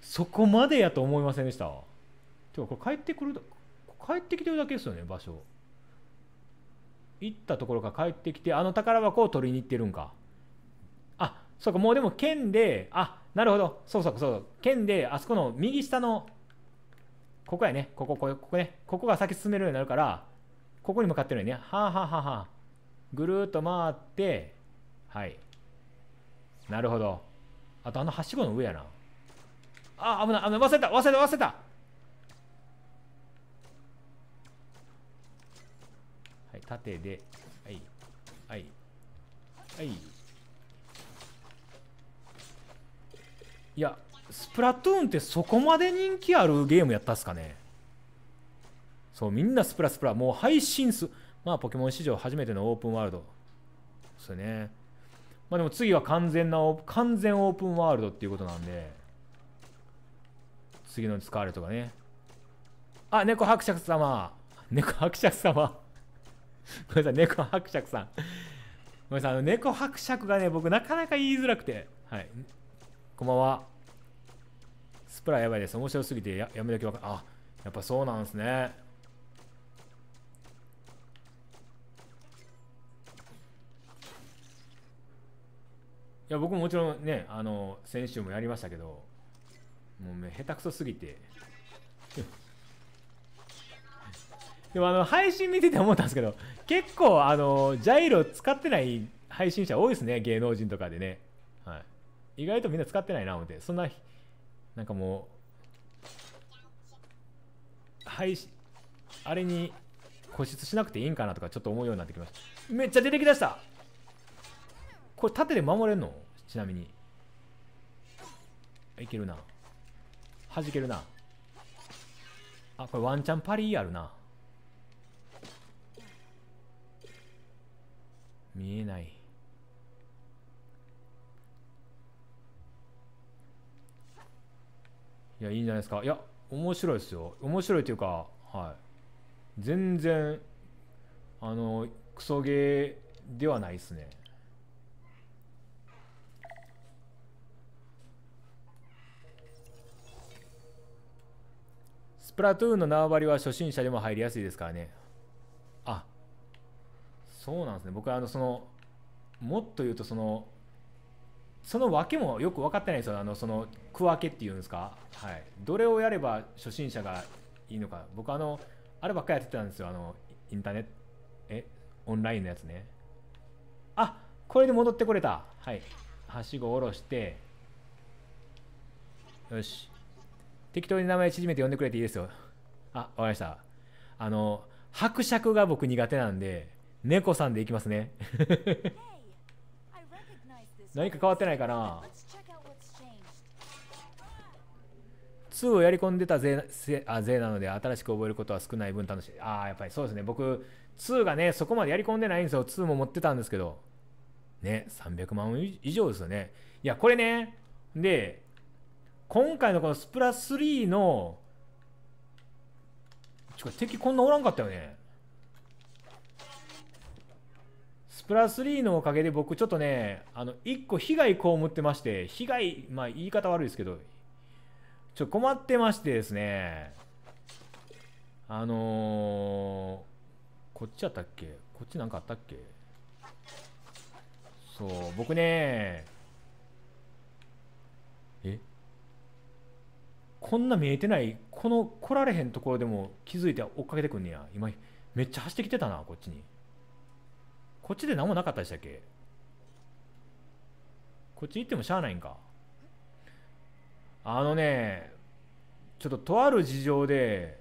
そこまでやと思いませんでしたてかこれ帰ってくる帰ってきてるだけですよね場所行ったところから帰ってきてあの宝箱を取りに行ってるんかあそうかもうでも剣であなるほどそうそうそう剣であそこの右下のここやねここここここねここが先進めるようになるからここに向かってるよねはあ、はあははあ、ぐるっと回ってはいなるほどあとあのはしごの上やなあ危ない危ない忘れた忘れた忘れたはい縦ではいはいはいいやスプラトゥーンってそこまで人気あるゲームやったっすかねそうみんなスプラスプラもう配信す。まあポケモン史上初めてのオープンワールドそうねまあでも次は完全な完全オープンワールドっていうことなんで次の使われとかねあ猫伯爵様猫伯爵様ごめんなさい猫伯爵さんごめんなさいあの猫伯爵がね僕なかなか言いづらくてはいこんばんはスプラやばいです面白すぎてややめときわかんあやっぱそうなんですねいや僕ももちろんねあの先週もやりましたけどもうめ下手くそすぎて (laughs) でもあの配信見てて思ったんですけど結構あのジャイロ使ってない配信者多いですね芸能人とかでね、はい、意外とみんな使ってないな思ってそんななんかもう配信あれに固執しなくていいんかなとかちょっと思うようになってきましためっちゃ出てきだしたこれ縦で守れんのちなみにいけるな弾けるなあこれワンチャンパリーあるな見えないいやいいんじゃないですかいや面白いですよ面白いというかはい全然あのクソゲーではないですねプラトゥーンの縄張りは初心者でも入りやすいですからね。あ、そうなんですね。僕はあの、その、もっと言うと、その、その訳もよく分かってないんですよ。あの、その、区分けっていうんですか。はい。どれをやれば初心者がいいのか。僕はあの、あればっかりやってたんですよ。あの、インターネット、え、オンラインのやつね。あ、これで戻ってこれた。はい。はしご下ろして、よし。適当に名前縮めて呼んでくれていいですよ。あ、わかりました。あの、伯爵が僕苦手なんで、猫さんでいきますね。(laughs) 何か変わってないかな2をやり込んでた税あ税なので新しく覚えることは少ない分楽しい。ああ、やっぱりそうですね。僕、2がね、そこまでやり込んでないんですよ。2も持ってたんですけど。ね、300万以上ですよね。いや、これね、で、今回のこのスプラ3の、ちょ、敵こんなおらんかったよね。スプラ3のおかげで僕ちょっとね、あの、一個被害被ってまして、被害、まあ言い方悪いですけど、ちょ、困ってましてですね、あのー、こっちやったっけこっちなんかあったっけそう、僕ね、こんな見えてないこの来られへんところでも気づいて追っかけてくんねや今めっちゃ走ってきてたなこっちにこっちで何もなかったでしたっけこっち行ってもしゃあないんかあのねちょっととある事情で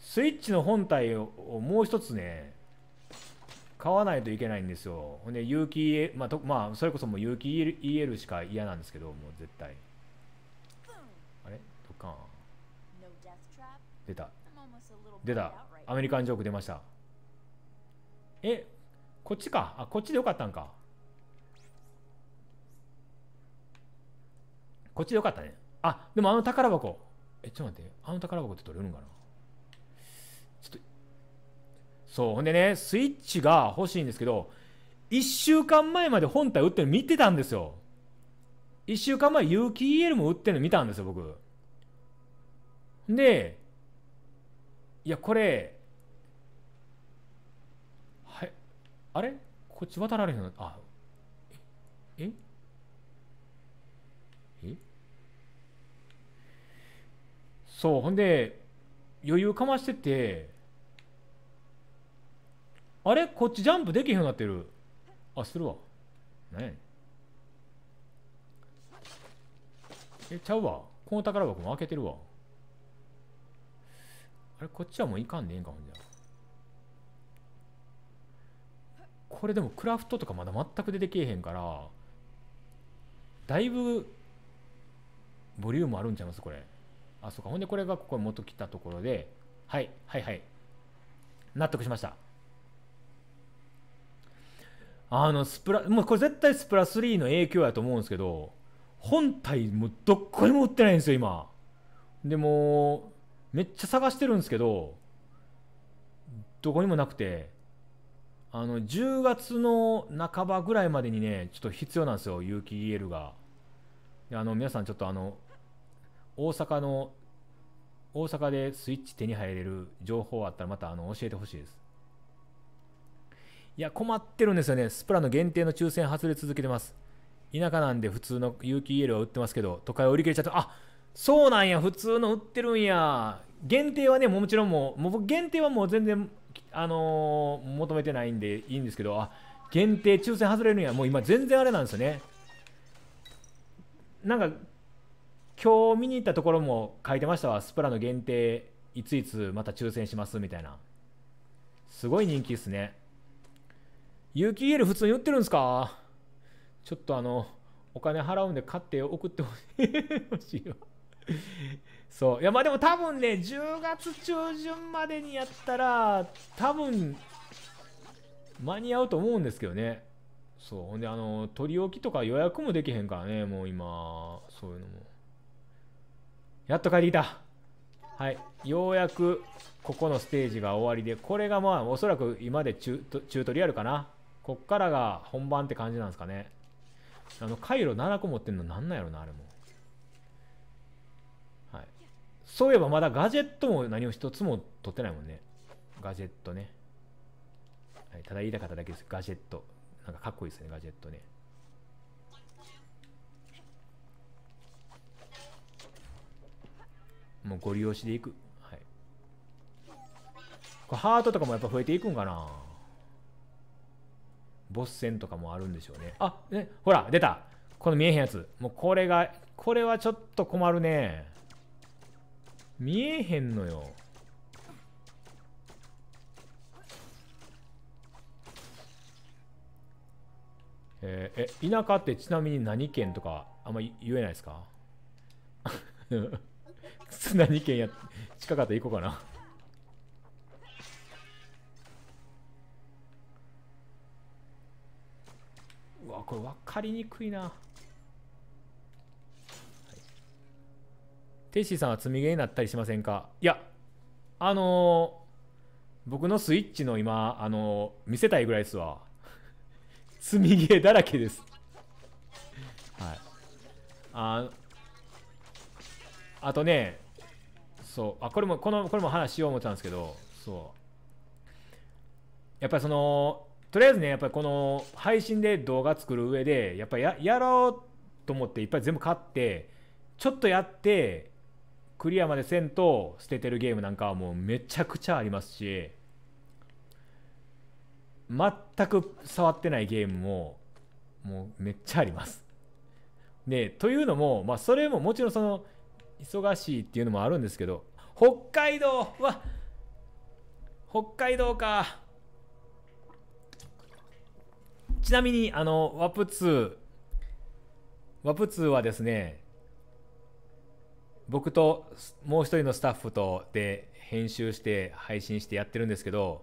スイッチの本体をもう一つね買わないといけないんですよほんで有機、まあ、まあ、それこそもう有機 EL しか嫌なんですけどもう絶対出た出たアメリカンジョーク出ましたえこっちかあこっちでよかったんかこっちでよかったねあでもあの宝箱えちょっと待ってあの宝箱って取れるんかなちょっとそうほんでねスイッチが欲しいんですけど1週間前まで本体売ってるの見てたんですよ1週間前有機 EL も売ってるの見たんですよ僕でいやこれはいあれこっち渡られへんのあええそうほんで余裕かましててあれこっちジャンプできへんようになってるあするわ何やねんえちゃうわこの宝箱も開けてるわあれこっちはもういかんでええんかほんじゃこれでもクラフトとかまだ全く出てけえへんからだいぶボリュームあるんちゃいますこれあそうかほんでこれがここに元来たところではいはいはい納得しましたあのスプラもうこれ絶対スプラ3の影響やと思うんですけど本体もうどっこにも売ってないんですよ今でもめっちゃ探してるんですけどどこにもなくてあの10月の半ばぐらいまでにねちょっと必要なんですよ有機 EL があの皆さんちょっとあの大阪の大阪でスイッチ手に入れる情報あったらまたあの教えてほしいですいや困ってるんですよねスプラの限定の抽選外れ続けてます田舎なんで普通の有機 EL は売ってますけど都会を売り切れちゃったあそうなんや普通の売ってるんや限定はねもちろんもう僕限定はもう全然あのー、求めてないんでいいんですけどあ限定抽選外れるんやもう今全然あれなんですよねなんか今日見に行ったところも書いてましたわスプラの限定いついつまた抽選しますみたいなすごい人気っすね雪イエル普通に売ってるんですかちょっとあのお金払うんで買って送ってほしいほしいわそういやまあでも多分ね10月中旬までにやったら多分間に合うと思うんですけどねそうほんであの取り置きとか予約もできへんからねもう今そういうのもやっと帰ってきたはいようやくここのステージが終わりでこれがまあおそらく今でチュチュートリアルかなこっからが本番って感じなんですかねあの回路7個持ってんのなんなんやろなあれもそういえばまだガジェットも何を一つも取ってないもんね。ガジェットね。はい、ただ言いたかっただけです。ガジェット。なんかかっこいいですね、ガジェットね。もうご利用しでいく。はい。これハートとかもやっぱ増えていくんかなボス戦とかもあるんでしょうね。あ、ね、ほら、出たこの見えへんやつ。もうこれが、これはちょっと困るね。見えへんのよえー、え田舎ってちなみに何県とかあんま言えないですか (laughs) 何県や近かったら行こうかなうわこれ分かりにくいなテッシーさんは積みゲーになったりしませんかいや、あのー、僕のスイッチの今、あのー、見せたいぐらいですわ。(laughs) 積みゲーだらけです。はい。ああとね、そう、あ、これも、この、これも話しよう思ったんですけど、そう。やっぱりその、とりあえずね、やっぱりこの配信で動画作る上で、やっぱりややろうと思っていっぱい全部買って、ちょっとやって、クリアまでせんと捨ててるゲームなんかはもうめちゃくちゃありますし全く触ってないゲームももうめっちゃあります。ねというのも、まあ、それももちろんその忙しいっていうのもあるんですけど北海道は北海道かちなみにあのワプ2ワプ2はですね僕ともう一人のスタッフとで編集して配信してやってるんですけど、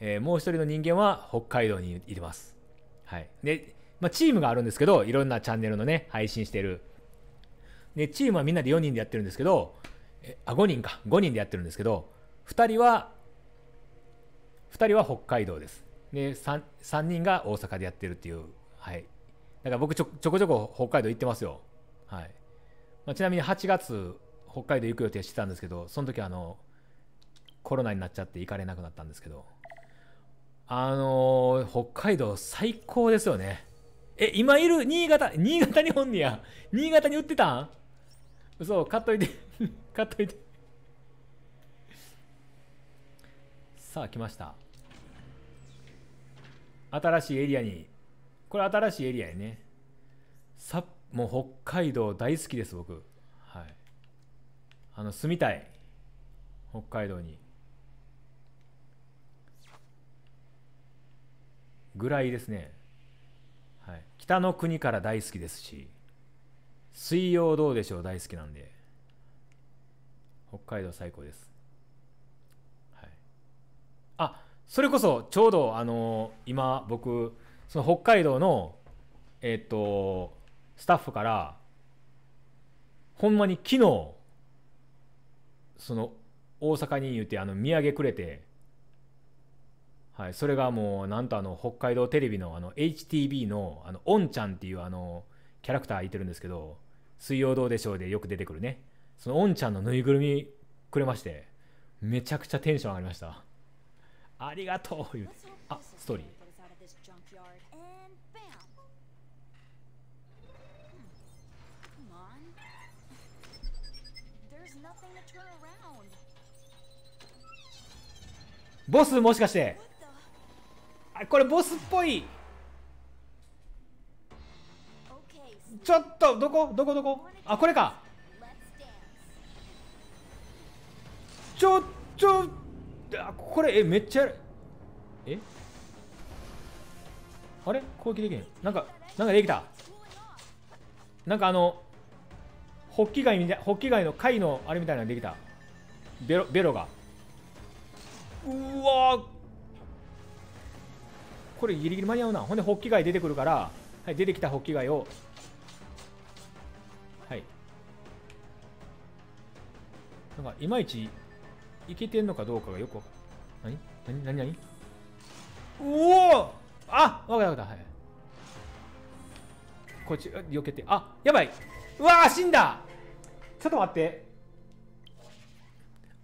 えー、もう一人の人間は北海道にいます。はい。で、まあ、チームがあるんですけど、いろんなチャンネルのね、配信してる。で、チームはみんなで4人でやってるんですけど、えあ、5人か。5人でやってるんですけど、2人は、2人は北海道です。で、3, 3人が大阪でやってるっていう。はい。だから僕ちょ、ちょこちょこ北海道行ってますよ。はい。まあ、ちなみに8月北海道行く予定してたんですけどその時あのコロナになっちゃって行かれなくなったんですけどあのー、北海道最高ですよねえ今いる新潟新潟に本にや新潟に売ってたん嘘買っといて (laughs) 買っといてさあ来ました新しいエリアにこれ新しいエリアやね札もう北海道大好きです僕はいあの住みたい北海道にぐらいですね、はい、北の国から大好きですし水曜どうでしょう大好きなんで北海道最高です、はい、あそれこそちょうどあのー、今僕その北海道のえっ、とスタッフからほんまに昨日その大阪に言うてあの土産くれて、はい、それがもうなんとあの北海道テレビのあの HTB のあのおんちゃんっていうあのキャラクターいてるんですけど「水曜どうでしょう」でよく出てくるねそのおんちゃんのぬいぐるみくれましてめちゃくちゃテンション上がりましたありがとう言うてあストーリーボスもしかしてあこれボスっぽいちょっとどこどこどこあこれかちょちょあこれえめっちゃえあれ攻撃できへんなんかなんかできたなんかあのホッキ貝みたいホッキ貝の貝のあれみたいなのできたベロベロがうわこれギリギリ間に合うなほんでホッキ貝出てくるから、はい、出てきたホッキ貝をはいなんかいまいちいけてんのかどうかがよくわかる何何何何うおあわかったわかったはいこっち避けてあやばいうわー死んだちょっと待って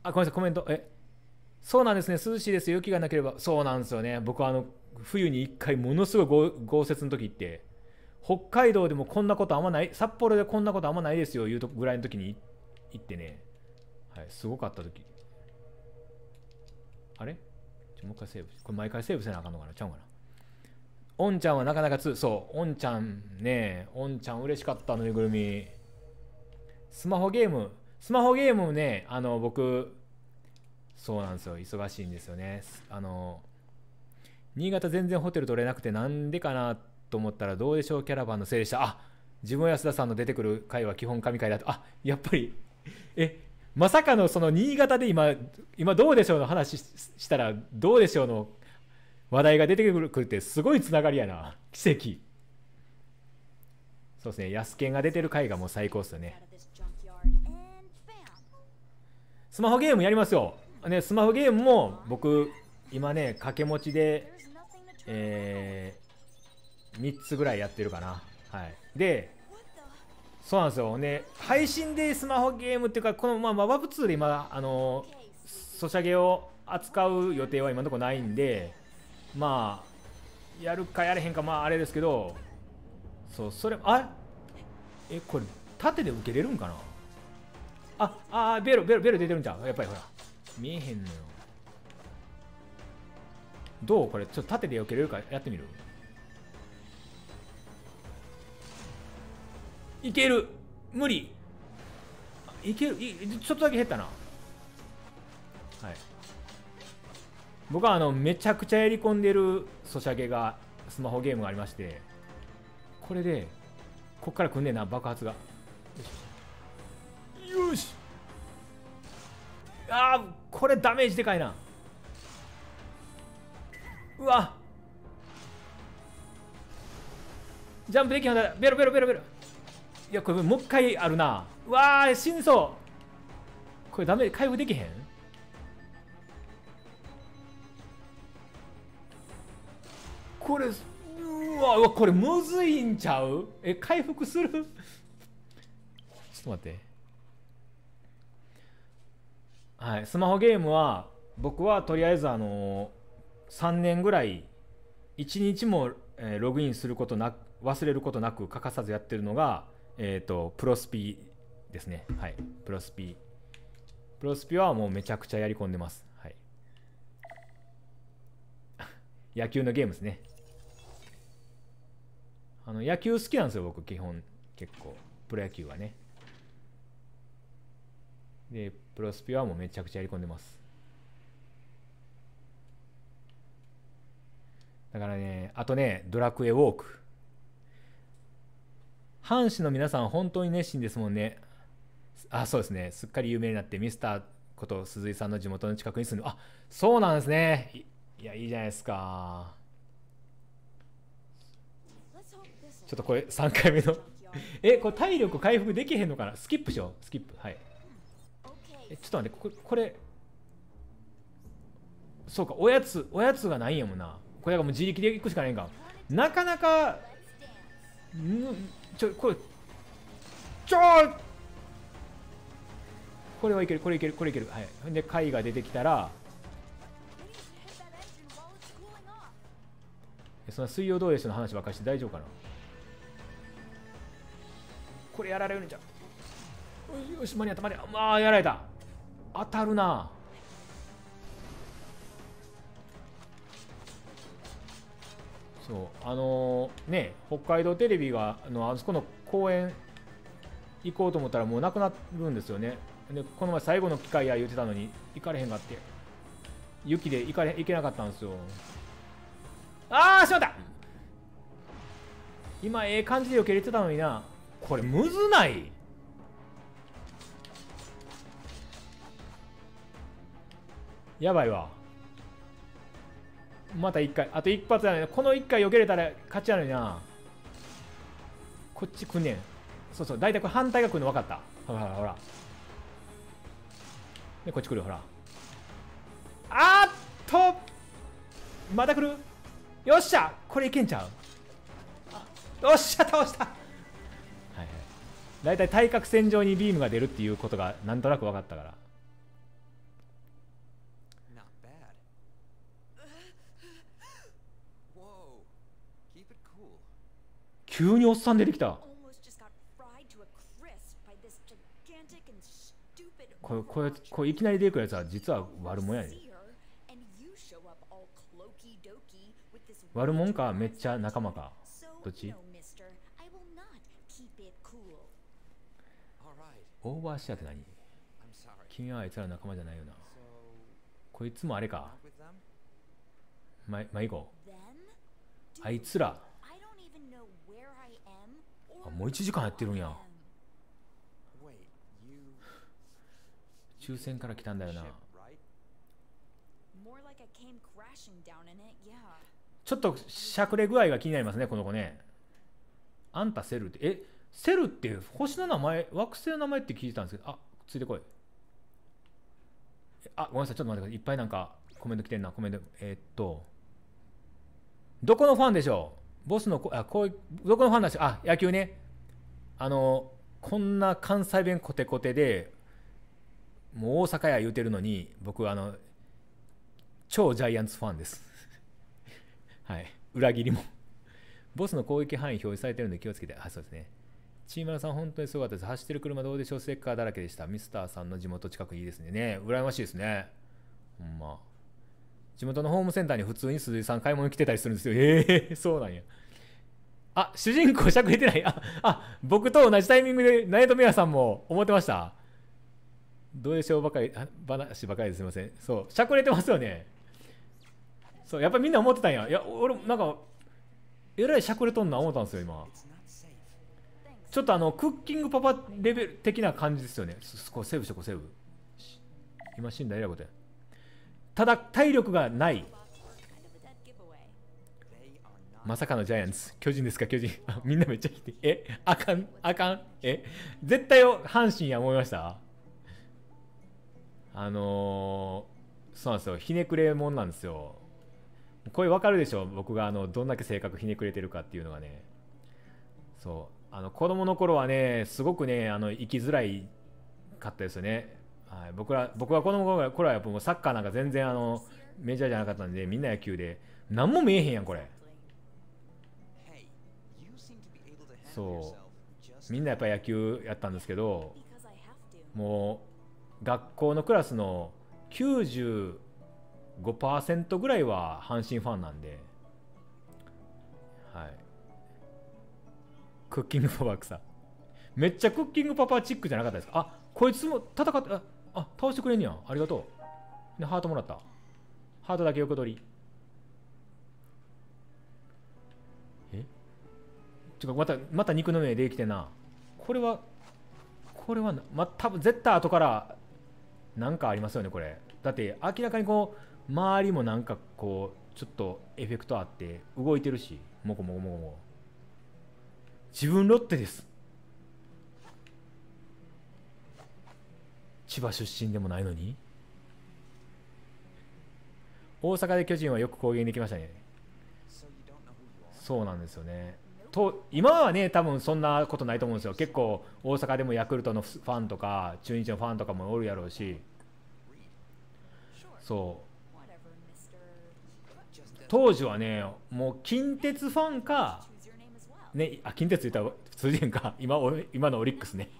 あごめんなさいコメントえそうなんですね、涼しいですよ、雪がなければ、そうなんですよね、僕はあの冬に1回、ものすごい豪雪の時って、北海道でもこんなことあんまない、札幌でこんなことあんまないですよ、いうとぐらいの時に行ってね、はい、すごかった時あれちょもう一回セーブ、これ毎回セーブせなあかんのかな、ちゃうかな。おんちゃんはなかなかつ、そう、おんちゃんね、おんちゃん嬉しかったぬいぐるみ。スマホゲーム、スマホゲームね、あの、僕、そうなんですよ忙しいんですよねあの新潟全然ホテル取れなくてなんでかなと思ったらどうでしょうキャラバンのせいでしたあ自分安田さんの出てくる回は基本神回だとあやっぱりえまさかのその新潟で今今どうでしょうの話したらどうでしょうの話題が出てくるってすごいつながりやな奇跡そうですね安健が出てる回がもう最高っすよねスマホゲームやりますよね、スマホゲームも僕今ね掛け持ちで、えー、3つぐらいやってるかなはいでそうなんですよね配信でスマホゲームっていうかこのまあまあ Web2 で今あのソシャゲを扱う予定は今のとこないんでまあやるかやれへんかまああれですけどそうそれあえこれ縦で受けれるんかなあああベロベロベロ出てるんちゃうやっぱりほら見えへんのよどうこれちょっと縦で避けれるかやってみるいける無理いけるちょっとだけ減ったなはい僕はあのめちゃくちゃやり込んでるソシャゲがスマホゲームがありましてこれでこっから来んねんな爆発がよしよしああこれダメージでかいなうわジャンプできへんだベロベロベロベロいやこれもう一回あるなうわー死にそうこれダメ回復できへんこれうわこれむずいんちゃうえ回復する (laughs) ちょっと待ってはい、スマホゲームは僕はとりあえずあの3年ぐらい1日も、えログインすることなく忘れることなく欠かさずやってるのが、えーとプロスピですねはいプロスピプロスピはもうめちゃくちゃやり込んでますはい (laughs) 野球のゲームですねあの野球好きなんですよ僕基本結構プロ野球はねで、プロスピはもうめちゃくちゃやり込んでます。だからね、あとね、ドラクエウォーク。阪神の皆さん、本当に熱心ですもんね。あ、そうですね。すっかり有名になって、ミスターこと鈴井さんの地元の近くに住んで、あ、そうなんですね。いや、いいじゃないですか。ちょっとこれ3回目のえ、これ体力回復できへんのかなスキップしよう。スキップ。はい。ちょっと待って、これ、これそうか、おやつ、おやつがないんやもんな。これがもう自力で行くしかないんか。なかなか、んちょ、これ、ちょこれはいける、これいける、これいける。はい。で、貝が出てきたら、その水曜どうでの話ばっかして大丈夫かなこれやられるんじゃん。よし、間に合った、間に合った。まあ、やられた。当たるなそうあのー、ね北海道テレビがあのあそこの公園行こうと思ったらもうなくなるんですよねでこの前最後の機会や言ってたのに行かれへんがって雪で行かれ行けなかったんですよああしまった今ええ感じで避けれてたのになこれむずないやばいわまた1回あと1発やねこの1回避けれたら勝ちやのになこっち来んねんそうそう大体これ反対が来るの分かったほらほらほらでこっち来るほらあっとまた来るよっしゃこれいけんちゃうよっしゃ倒したはいはい大体対角線上にビームが出るっていうことがなんとなく分かったから急におっさん出てきたこれこれこれいきなり出てくるやつは実は悪者やね悪者かめっちゃ仲間かどっちオーバーシアって何君はあいつら仲間じゃないよなこいつもあれかま、まあ、いこうあいつらもう1時間やってるんや抽選から来たんだよなちょっとしゃくれ具合が気になりますねこの子ねあんたセルってえセルって星の名前惑星の名前って聞いてたんですけどあついてこいあごめんなさいちょっと待ってくださいいっぱいなんかコメント来てんなコメントえー、っとどこのファンでしょうボスのこあこうどこのファンなんでしょうあ野球ねあのこんな関西弁コテコテでもう大阪や言うてるのに僕あの超ジャイアンツファンです (laughs) はい裏切りもボスの攻撃範囲表示されてるので気をつけてあそうですねチームラさん本当にすごかったです走ってる車どうでしょうステッカーだらけでしたミスターさんの地元近くいいですねね羨ましいですねほんま地元のホームセンターに普通に鈴井さん買い物来てたりするんですよええー、そうなんやあ、主人公しゃくれてない。あ、あ、僕と同じタイミングで、ナイトメアさんも思ってましたどうでしょうばかり、話ばかりですみません。そう、しゃくれてますよね。そう、やっぱりみんな思ってたんや。いや、俺、なんか、えらいしゃくれとんな思ったんですよ、今。ちょっとあの、クッキングパパレベル的な感じですよね。こうセーブしとこう、セーブ。今死んだ、えらいことや。ただ、体力がない。まさかのジャイアンツ。巨人ですか、巨人。みんなめっちゃ来て。えあかんあかんえ絶対を阪神や思いましたあのー、そうなんですよ。ひねくれもんなんですよ。これわかるでしょ僕があのどんだけ性格ひねくれてるかっていうのがね。そう。あの、子供の頃はね、すごくね、あの、生きづらいかったですよね。はい、僕ら、僕は子供の頃はやっぱもうサッカーなんか全然あの、メジャーじゃなかったんで、みんな野球で、何も見えへんやん、これ。そうみんなやっぱ野球やったんですけどもう学校のクラスの95%ぐらいは阪神ファンなんで、はい、クッキングパパ草めっちゃクッキングパパチックじゃなかったですかあこいつも戦ってあ倒してくれんややありがとうでハートもらったハートだけ横取りちょっとまたまた肉の上できてなこれはこれはまあ多分絶対後からなんかありますよねこれだって明らかにこう周りもなんかこうちょっとエフェクトあって動いてるしもこもこもこもこ自分ロッテです千葉出身でもないのに大阪で巨人はよく公言できましたねそうなんですよねと今はね多分そんなことないと思うんですよ結構大阪でもヤクルトのファンとか中日のファンとかもおるやろうしそう当時はねもう近鉄ファンか、ね、あ近鉄言ったら通じんか今今のオリックスね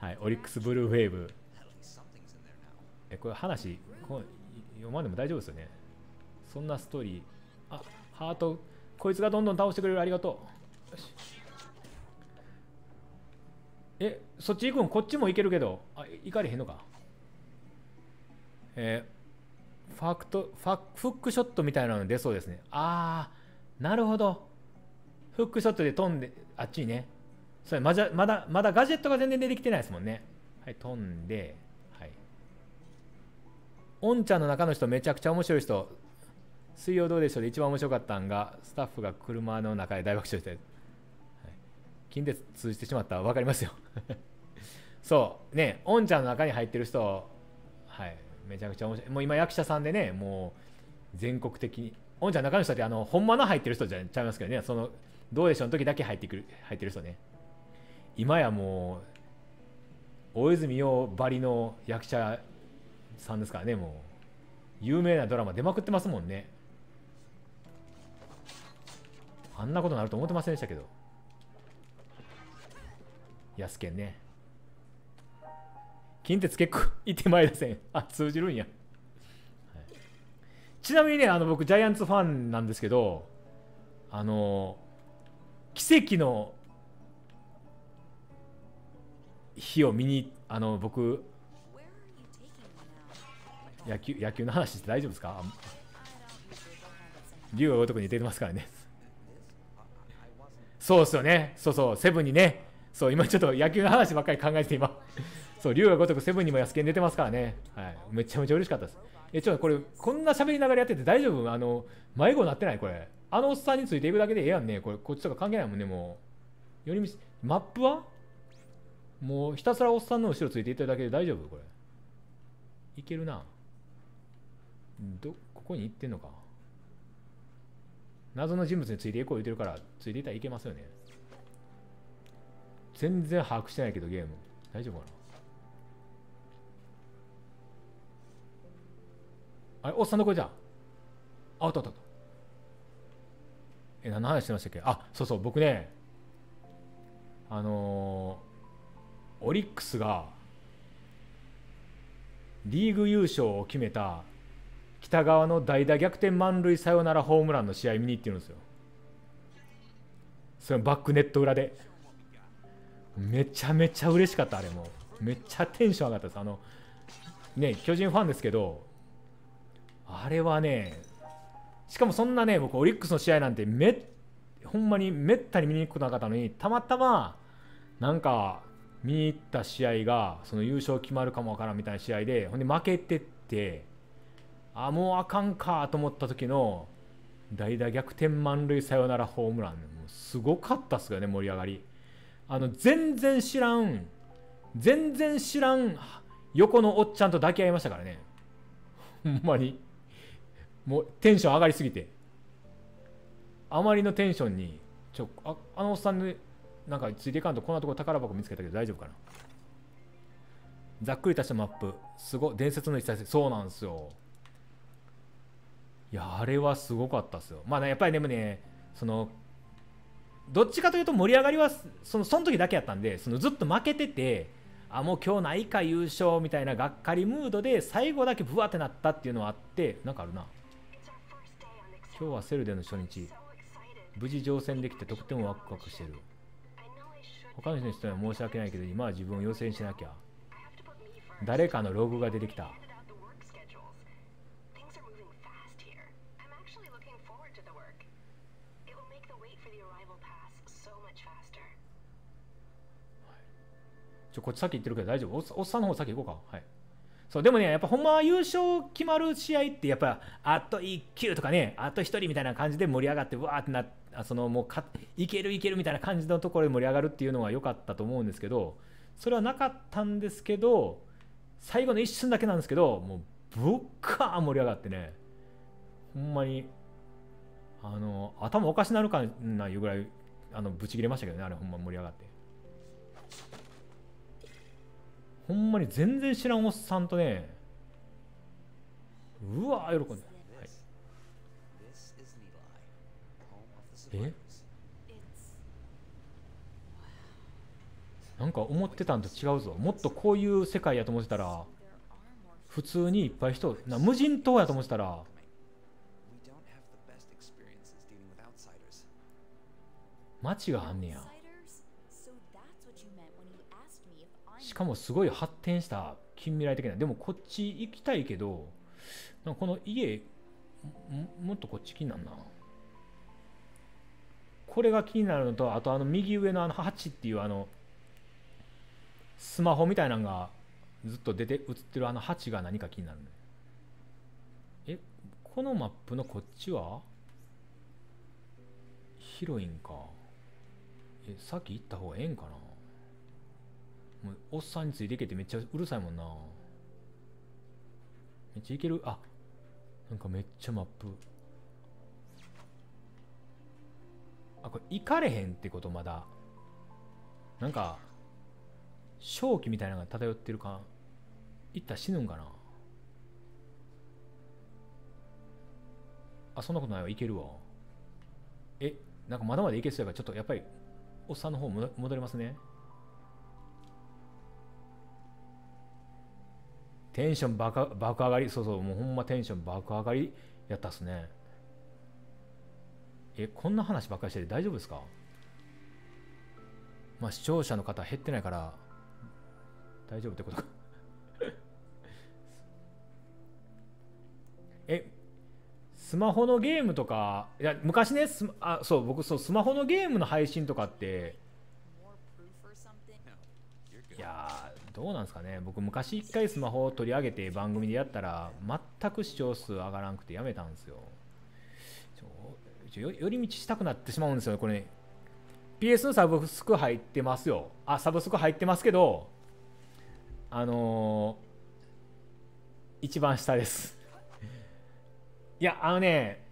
はいオリックスブルーウェーブえこれ話こ読まんでも大丈夫ですよねそんなストーリーあハートこいつがどんどん倒してくれるありがとうえそっち行くんこっちも行けるけどあ行かれへんのかえー、ファクトファフックショットみたいなの出そうですねああなるほどフックショットで飛んであっちにねそれまだまだまだガジェットが全然出てきてないですもんねはい飛んではいおんちゃんの中の人めちゃくちゃ面白い人水曜どうでしょうで一番面白かったんが、スタッフが車の中で大爆笑して、はい、近鉄通じてしまったら分かりますよ (laughs) そう、ね、おんちゃんの中に入ってる人、はい、めちゃくちゃ面白い。もう今役者さんでね、もう全国的に、おんちゃんの中の人って、あの、ほんまの入ってる人じゃちゃいますけどね、その、どうでしょうの時だけ入ってくる、入ってる人ね。今やもう、大泉洋ばりの役者さんですからね、もう。有名なドラマ出まくってますもんね。あんなことになると思ってませんでしたけど。安んね。近鉄結構いてまいらせん。(laughs) あ、通じるんや。ちなみにね、あの僕、ジャイアンツファンなんですけど、あの、奇跡の日を見に、あの、僕、野球野球の話して大丈夫ですか竜が男に出てますからね。そうですよね。そうそう、セブンにね。そう、今ちょっと野球の話ばっかり考えて今。そう、竜が如くセブンにも安健出てますからね。はい。めちゃめちゃ嬉しかったです。え、ちょっとこれ、こんな喋りながらやってて大丈夫あの、迷子なってないこれ。あのおっさんについていくだけでええやんね。これ、こっちとか関係ないもんね、もう。より道、マップはもうひたすらおっさんの後ろついていっただけで大丈夫これ。いけるな。ど、ここに行ってんのか。謎の人物についていこう言うてるから、ついていたらいけますよね。全然把握してないけど、ゲーム。大丈夫かなあれ、おっさんの声じゃん。あ、おったおったった。え、何の話してましたっけあ、そうそう、僕ね、あのー、オリックスが、リーグ優勝を決めた北側の代打逆転満塁サヨナラホームランの試合見に行ってるんですよそのバックネット裏でめちゃめちゃ嬉しかったあれもめっちゃテンション上がったですあのね巨人ファンですけどあれはねしかもそんなね僕オリックスの試合なんてめほんまにめったに見に行くことなかったのにたまたまなんか見に行った試合がその優勝決まるかもわからんみたいな試合でほんで負けてってあもうあかんかと思った時の代打逆転満塁サヨナラホームランもうすごかったっすよね盛り上がりあの全然知らん全然知らん横のおっちゃんと抱き合いましたからねほんまにもうテンション上がりすぎてあまりのテンションにちょああのおっさんで、なんかついていかんとこんなとこ宝箱見つけたけど大丈夫かなざっくりとしたマップすごい伝説の一冊そうなんですよいやあれはすごかったですよまあ、ね、やっぱりでもねそのどっちかというと盛り上がりはそのその時だけやったんでそのずっと負けててあもう今日ないか優勝みたいながっかりムードで最後だけブワってなったっていうのはあってなんかあるな今日はセルでの初日無事乗船できて得点もワクワクしてる他の人に人は申し訳ないけど今は自分を要請しなきゃ誰かのログが出てきたこっち先行ってるけど大丈夫おっさんの方先行こうか。はい。そう、でもね、やっぱほんまは優勝決まる試合って、やっぱ、あと1球とかね、あと1人みたいな感じで盛り上がって、わーってなそのもうか、いけるいけるみたいな感じのところで盛り上がるっていうのは良かったと思うんですけど、それはなかったんですけど、最後の一瞬だけなんですけど、もう、ぶっかー盛り上がってね、ほんまに、あの、頭おかしなるかないうぐらい、あの、ぶち切れましたけどね、あれほんま盛り上がって。ほんまに全然知らんおっさんとねうわ喜んで、はい、えなんか思ってたんと違うぞもっとこういう世界やと思ってたら普通にいっぱい人な無人島やと思ってたら街があんねやしかもすごい発展した近未来的なでもこっち行きたいけどこの家もっとこっち気になるなこれが気になるのとあとあの右上のあの8っていうあのスマホみたいなのがずっと出て映ってるあの8が何か気になるえこのマップのこっちはヒロインかえさっき行った方がええんかなもうおっさんについていけてめっちゃうるさいもんなめっちゃいけるあなんかめっちゃマップあこれ行かれへんってことまだなんか正気みたいなのが漂ってるか行ったら死ぬんかなあそんなことないわいけるわえなんかまだまだいけそうやからちょっとやっぱりおっさんの方戻りますねテンション爆爆上がり、そうそう、もうほんまテンション爆上がりやったっすね。え、こんな話ばっかりしてて大丈夫ですかまあ視聴者の方減ってないから、大丈夫ってことか (laughs) え、スマホのゲームとか、いや、昔ね、スあそう、僕そう、スマホのゲームの配信とかって、いやどうなんですかね僕昔一回スマホを取り上げて番組でやったら全く視聴数上がらなくてやめたんですよ寄り道したくなってしまうんですよねこれね PS のサブスク入ってますよあサブスク入ってますけどあのー、一番下ですいやあのね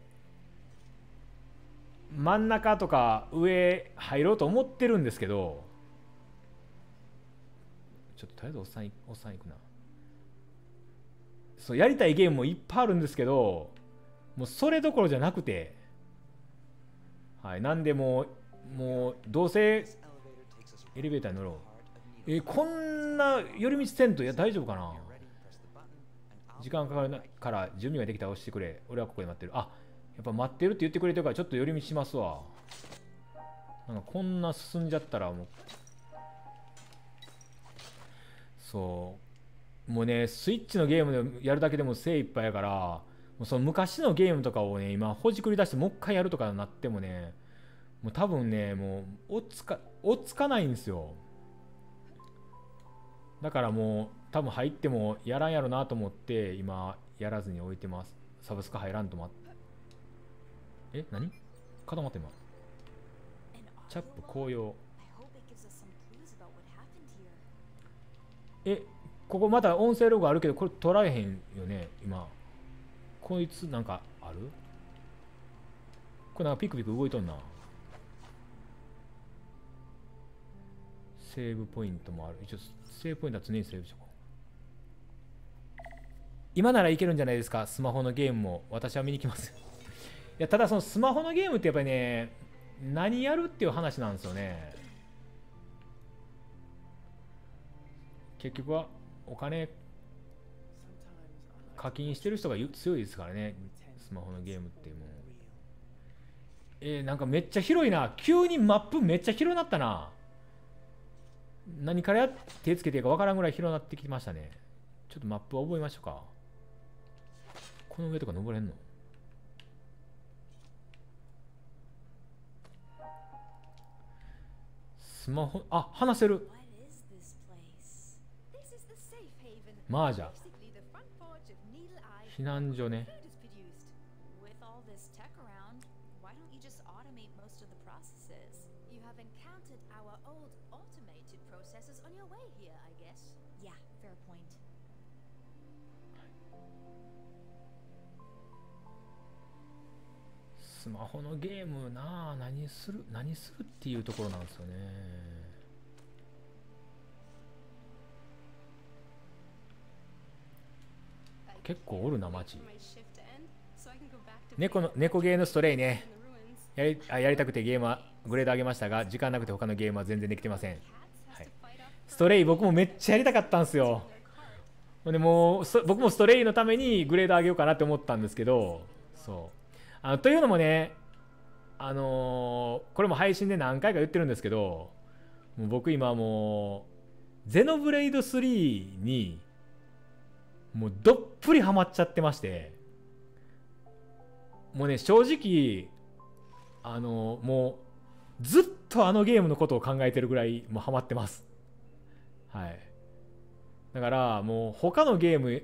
真ん中とか上入ろうと思ってるんですけどちょっととりあえずおっさん、おっさん行くな。そう、やりたいゲームもいっぱいあるんですけど、もうそれどころじゃなくて、はい、なんでももう、どうせエレベーターに乗ろう。え、こんな寄り道せんと、いや、大丈夫かな時間かかるから準備ができたら押してくれ。俺はここで待ってる。あ、やっぱ待ってるって言ってくれてるから、ちょっと寄り道しますわ。なんかこんな進んじゃったらもうそうもうねスイッチのゲームでやるだけでも精一杯やからもうその昔のゲームとかをね今ほじくり出してもう一回やるとかなってもねもう多分ねもう落つか追っつかないんですよだからもう多分入ってもやらんやろなと思って今やらずに置いてますサブスク入らんとまえ何固まって今チャップ紅葉えここまた音声ログあるけどこれ取られへんよね今こいつなんかあるこれなんかピクピク動いとんなセーブポイントもある一応セーブポイントは常にセーブしとこう今ならいけるんじゃないですかスマホのゲームも私は見に来ます (laughs) いやただそのスマホのゲームってやっぱりね何やるっていう話なんですよね結局はお金課金してる人が強いですからねスマホのゲームってもうえー、なんかめっちゃ広いな急にマップめっちゃ広なったな何から手つけていいかわからんぐらい広なってきましたねちょっとマップは覚えましょうかこの上とか登れんのスマホあ話せるマージャ避難所ねスマホのゲームなあ何する何するっていうところなんですよね結構おるな、街。猫の猫ゲーのストレイねやりあ。やりたくてゲームはグレード上げましたが、時間なくて他のゲームは全然できてません。はい、ストレイ、僕もめっちゃやりたかったんですよ。でも僕もストレイのためにグレード上げようかなって思ったんですけど、そう。あのというのもね、あのー、これも配信で何回か言ってるんですけど、もう僕今もう、ゼノブレイド3にもうどっぷりハマっちゃってましてもうね正直あのもうずっとあのゲームのことを考えてるぐらいもうハマってますはいだからもう他のゲーム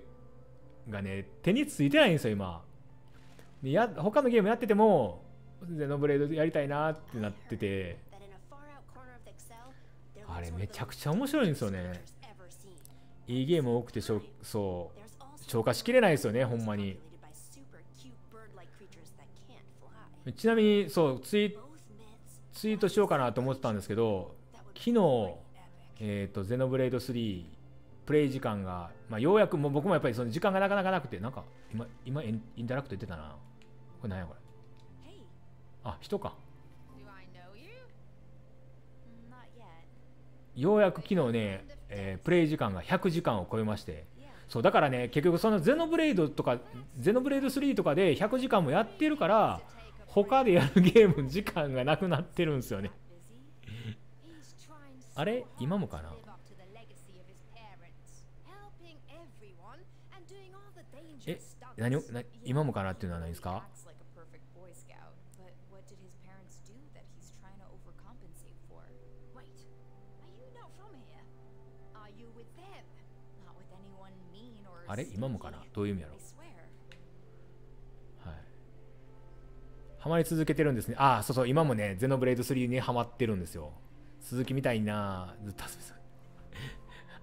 がね手についてないんですよ今でや他のゲームやっててもゼノブレードやりたいなってなっててあれめちゃくちゃ面白いんですよねいいゲーム多くてそう消化しきれないですよねほんまにちなみにそうツイツイートしようかなと思ってたんですけど昨日、えーと、ゼノブレイド3プレイ時間が、まあ、ようやくもう僕もやっぱりその時間がなかなかなくてなんか今今インタラクト言ってたなこれ何やこれあ人かようやく昨日ね、えー、プレイ時間が100時間を超えましてそうだからね結局そのゼノブレイドとかゼノブレイド3とかで100時間もやってるから他でやるゲーム時間がなくなってるんですよね (laughs) あれ今もかなえ何を今もかなっていうのはないですかあれ今もかなどういう意味やろはい。ハマり続けてるんですね。ああ、そうそう、今もね、ゼノブレイド3にハマってるんですよ。鈴木みたいなずっと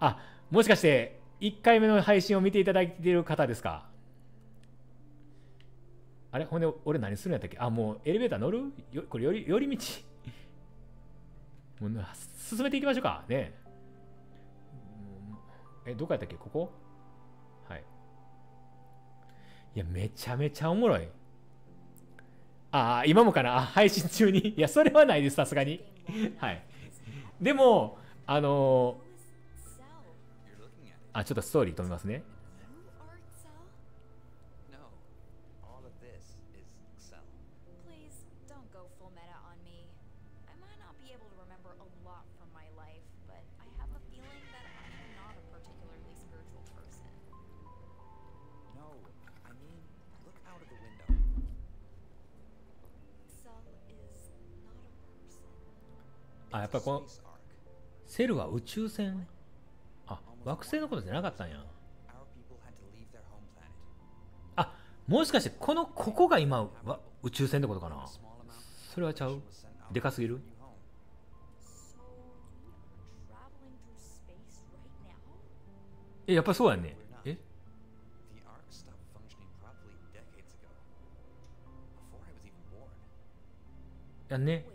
あ、もしかして、1回目の配信を見ていただいている方ですかあれほんで、俺何するんやったっけあ、もうエレベーター乗るよこれより、寄り道もう、進めていきましょうか。ねえ。え、どこやったっけここいや、めちゃめちゃおもろい。ああ、今もかなあ、配信中に。(laughs) いや、それはないです、さすがに。はい。でも、あのー、あ、ちょっとストーリー止めますね。ぱこのセルは宇宙船あ惑星のことじゃなかったんやあもしかしてこのここが今は宇宙船ってことかなそれはちゃうでかすぎるえやっぱそうやねえやね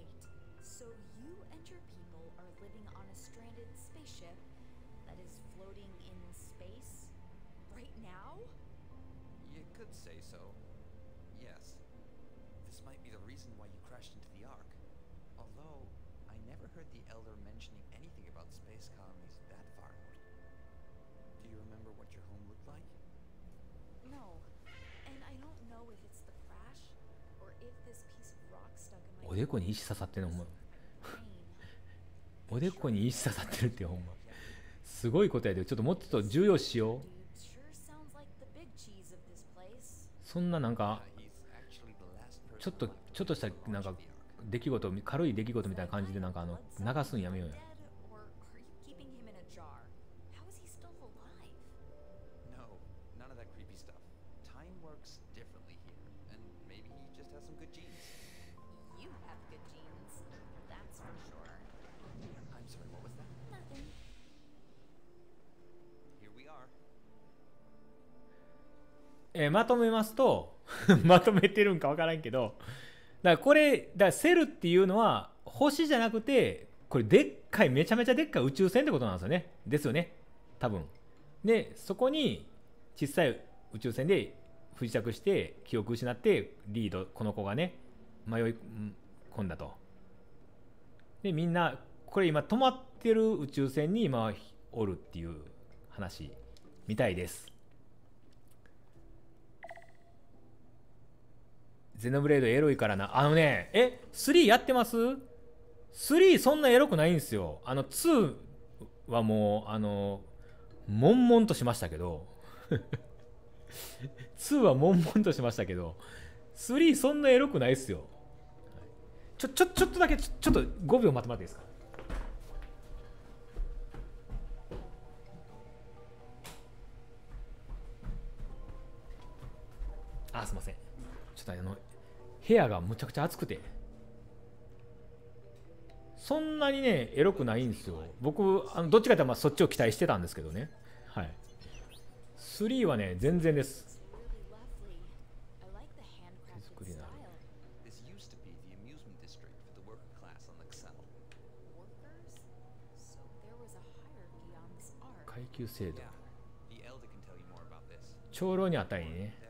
でこに石刺さってるのほんま (laughs) おでこに石刺さってるってほんますごいことやでちょっともうちょっと重要しようそんななんかちょっとちょっとしたなんか出来事軽い出来事みたいな感じでなんかあの流すんやめようよえー、まとめますと (laughs) まとめてるんかわからんけどだからこれだからセルっていうのは星じゃなくてこれでっかいめちゃめちゃでっかい宇宙船ってことなんですよねですよね多分でそこに小さい宇宙船で不時着して記憶失ってリードこの子がね迷い込んだとでみんなこれ今止まってる宇宙船に今おるっていう話みたいですゼノブレードエロいからな。あのね、え、3やってます ?3 そんなエロくないんですよ。あの、2はもう、あの、悶々としましたけど。2 (laughs) は悶々としましたけど、3そんなエロくないっすよ。ちょ、ちょ、ちょっとだけ、ちょちょっと5秒待ってもらっていいですかあ、すいません。ちょっとあの、部屋がむちゃくちゃ暑くてそんなにねエロくないんですよ僕あのどっちかってまあそっちを期待してたんですけどねはい3はね全然です手作りなる階級制度長老にあたりね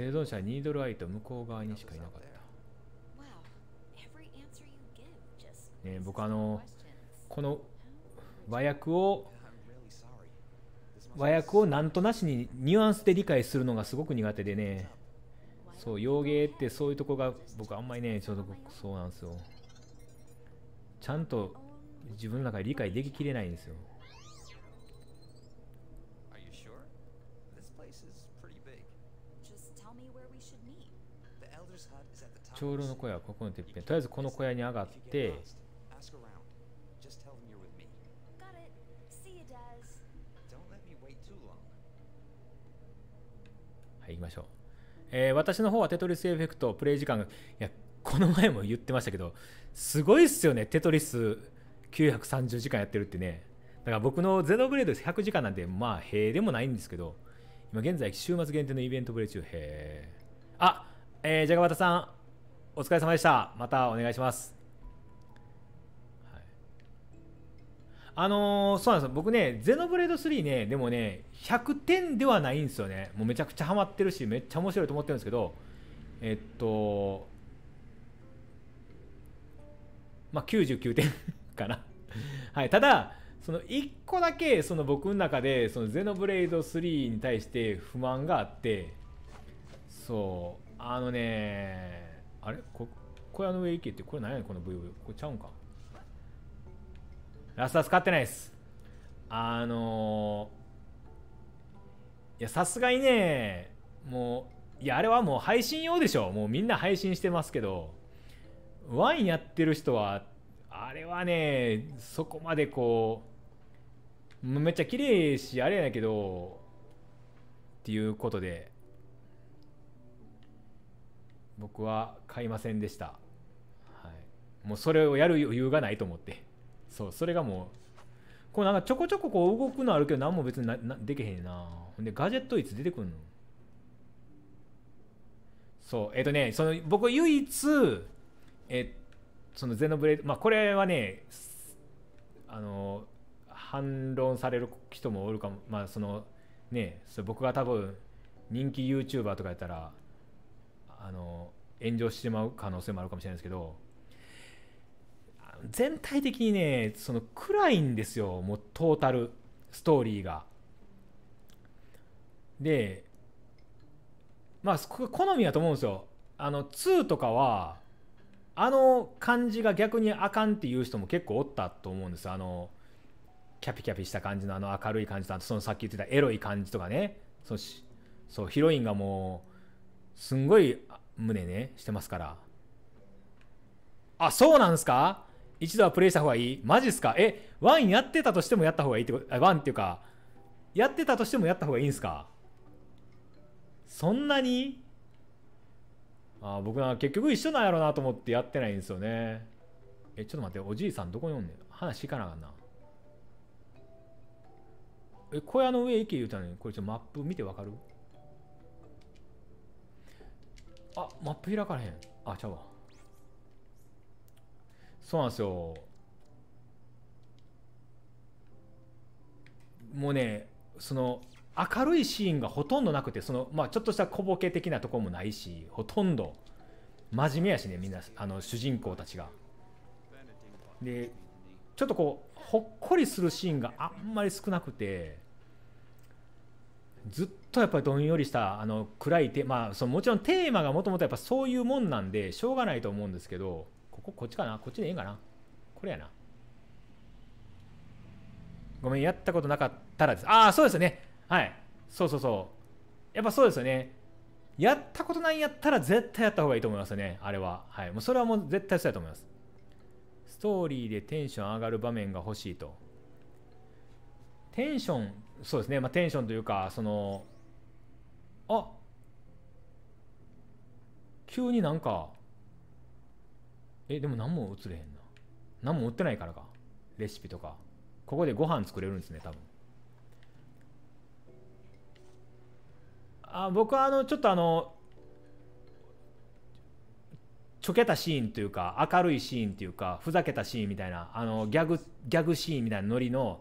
生存者ニードルアイと向こう側にしかいなかった。ね、僕あのこの和訳を和訳をなんとなしにニュアンスで理解するのがすごく苦手でねそう洋芸ってそういうとこが僕あんまりねちょっとそうなんですよちゃんと自分の中で理解でききれないんですよ長老の声はここのてっぺんとりあえずこの小屋に上がってはい行きましょう、えー、私の方はテトリスエフェクトプレイ時間がいやこの前も言ってましたけどすごいっすよねテトリス930時間やってるってねだから僕のゼロブレード100時間なんてまあ平でもないんですけど今現在週末限定のイベントプレイ中へえあえー、じゃがわたさんお疲れ様でした。またお願いします。はい、あのー、そうなんですよ。僕ね、ゼノブレード3ね、でもね、100点ではないんですよね。もうめちゃくちゃハマってるし、めっちゃ面白いと思ってるんですけど、えっと、まあ、99点 (laughs) かなはい。ただ、その1個だけ、その僕の中で、そのゼノブレード3に対して不満があって、そう、あのねあれこ小屋の上行けってこれ何やねんこのブヨブヨこれちゃうんかラスラス買ってないっすあのー、いやさすがにねもういやあれはもう配信用でしょもうみんな配信してますけどワインやってる人はあれはねそこまでこうめっちゃ綺麗しあれやけどっていうことで僕は買いませんでした、はい、もうそれをやる余裕がないと思ってそうそれがもうこうなんかちょこちょここう動くのあるけど何も別にななできへんなほんでガジェットいつ出てくんのそうえっ、ー、とねその僕唯一えそのゼノブレイドまあこれはねあの反論される人もおるかもまあそのねそれ僕が多分人気 YouTuber とかやったらあの炎上してしまう可能性もあるかもしれないですけど全体的にねその暗いんですよもうトータルストーリーが。でまあ好みだと思うんですよ。あの2とかはあの感じが逆にあかんっていう人も結構おったと思うんですあのキャピキャピした感じのあの明るい感じとあとそのさっき言ってたエロい感じとかねそそうヒロインがもうすんごい胸ね、してますから。あ、そうなんすか一度はプレイした方がいいマジっすかえ、ワンやってたとしてもやった方がいいってこと、ワンっていうか、やってたとしてもやった方がいいんすかそんなにあ僕は結局一緒なんやろうなと思ってやってないんですよね。え、ちょっと待って、おじいさんどこにおんねん話行かなあかんな。え、小屋の上行け言うたのに、これちょっとマップ見てわかるあマップ開かれへんあちゃうわそうなんですよもうねその明るいシーンがほとんどなくてその、まあ、ちょっとした小ボケ的なところもないしほとんど真面目やしねみんなあの主人公たちが。でちょっとこうほっこりするシーンがあんまり少なくて。ずっとやっぱりどんよりしたあの暗いテーマ、まあ、そのもちろんテーマがもともとやっぱそういうもんなんでしょうがないと思うんですけどこここっちかなこっちでいいかなこれやなごめんやったことなかったらですああそうですよねはいそうそうそうやっぱそうですよねやったことないんやったら絶対やった方がいいと思いますよねあれははいもうそれはもう絶対そうやと思いますストーリーでテンション上がる場面が欲しいとテンションそうですね、まあ、テンションというかそのあ急になんかえでも何も映れへんな何も売ってないからかレシピとかここでご飯作れるんですね多分あ僕はあのちょっとあのちょけたシーンというか明るいシーンというかふざけたシーンみたいなあのギャグギャグシーンみたいなノリの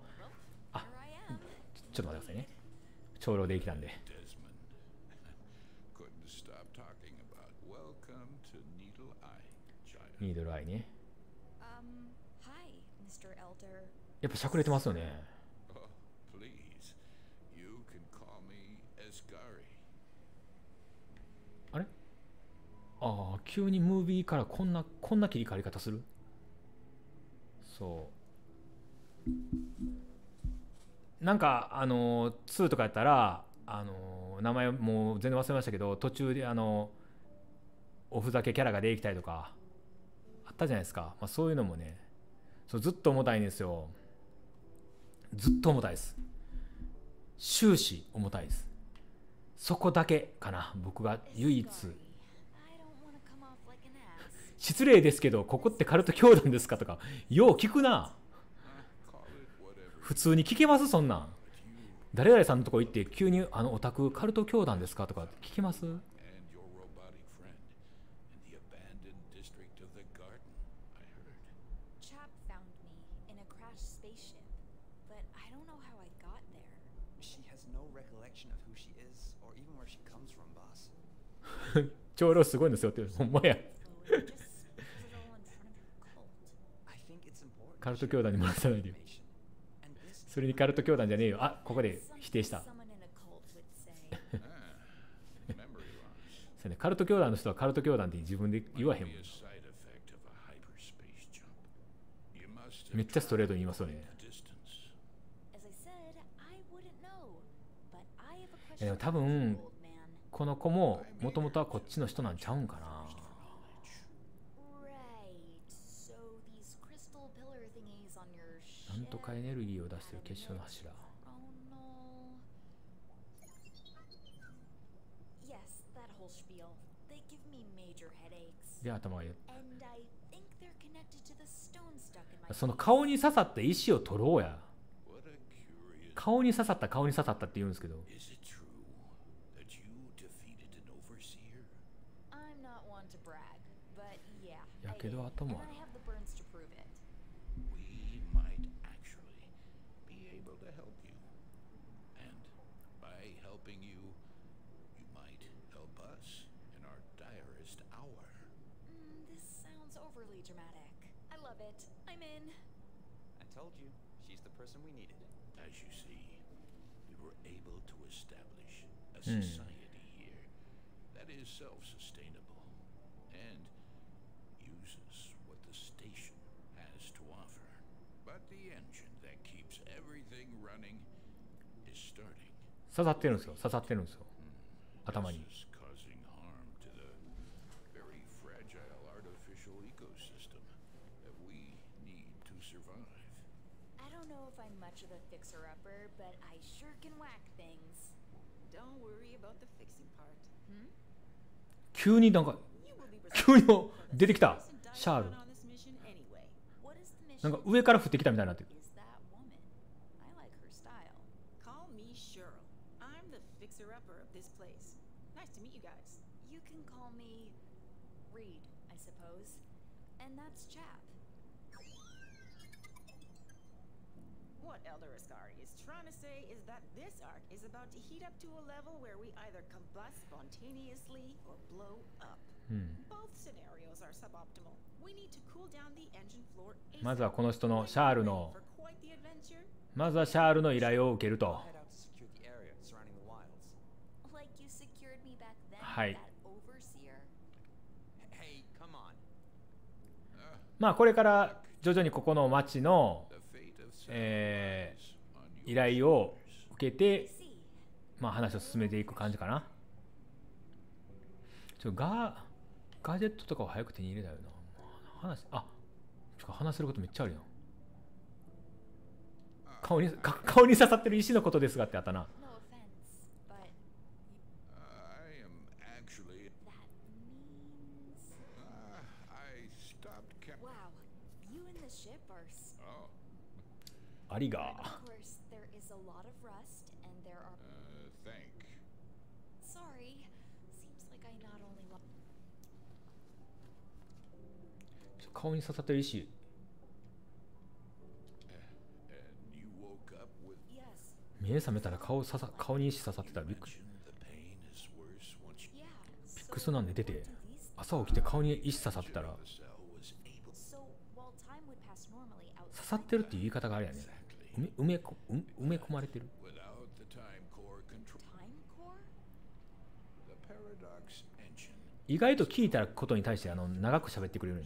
ちょっと待ってくださいね長老できたんでニードルアイねやっぱしゃくれてますよねあれああ急にムービーからこんなこんな切り替わり方するそうなんかあの2とかやったらあの名前もう全然忘れましたけど途中であのおふざけキャラが出てきたりとかあったじゃないですか、まあ、そういうのもねそうずっと重たいんですよずっと重たいです終始重たいですそこだけかな僕が唯一失礼ですけどここってカルト教団ですかとかよう聞くな普通に聞けますそんなん誰々さんのとこ行って急にあのオタクカルト教団ですかとか聞きます (laughs) 長老すごいんですよってほんまやカルト教団にもらさないでよそれにカルト教団じゃねえよあここで否定した (laughs) カルト教団の人はカルト教団って自分で言わへんもんめっちゃストレートに言いますよね多分この子ももともとはこっちの人なんちゃうんかなとかエネルギーを出してる結晶の柱で頭がやその顔に刺さった石を取ろうや顔に刺さった顔に刺さったって言うんですけどやけど頭ある Hmm. society here that is self-sustainable and uses what the station has to offer. But the engine that keeps everything running is starting. Hmm. causing harm to the very fragile artificial ecosystem that we need to survive. I don't know if I'm much of a fixer-upper, but I sure can whack 急になんか、急に出てきた、シャール。なんか上から降ってきたみたいになってる。is about to heat up to a level where we either combust spontaneously or blow up. Both scenarios are suboptimal. We need to cool down the engine floor. まずはこの人のシャールのまずはシャールの依頼を受けると。はい。まあこれから徐々にここの町の、えー、依頼を受けてまあ話を進めていく感じかな。ちょ、ガガジェットとかを早く手に入れたよな。話、あ、ちょ話することめっちゃあるよ。顔に、顔に刺さってる石のことですがってあったな。ありが。顔に刺さってる石目覚めたら顔刺さ顔に石刺さってたびっくりピックスなんで出て朝起きて顔に石刺さってたら刺さってるっていう言い方があるやね埋め埋め埋め込まれてる意外と聞いたことに対してあの長く喋ってくれるね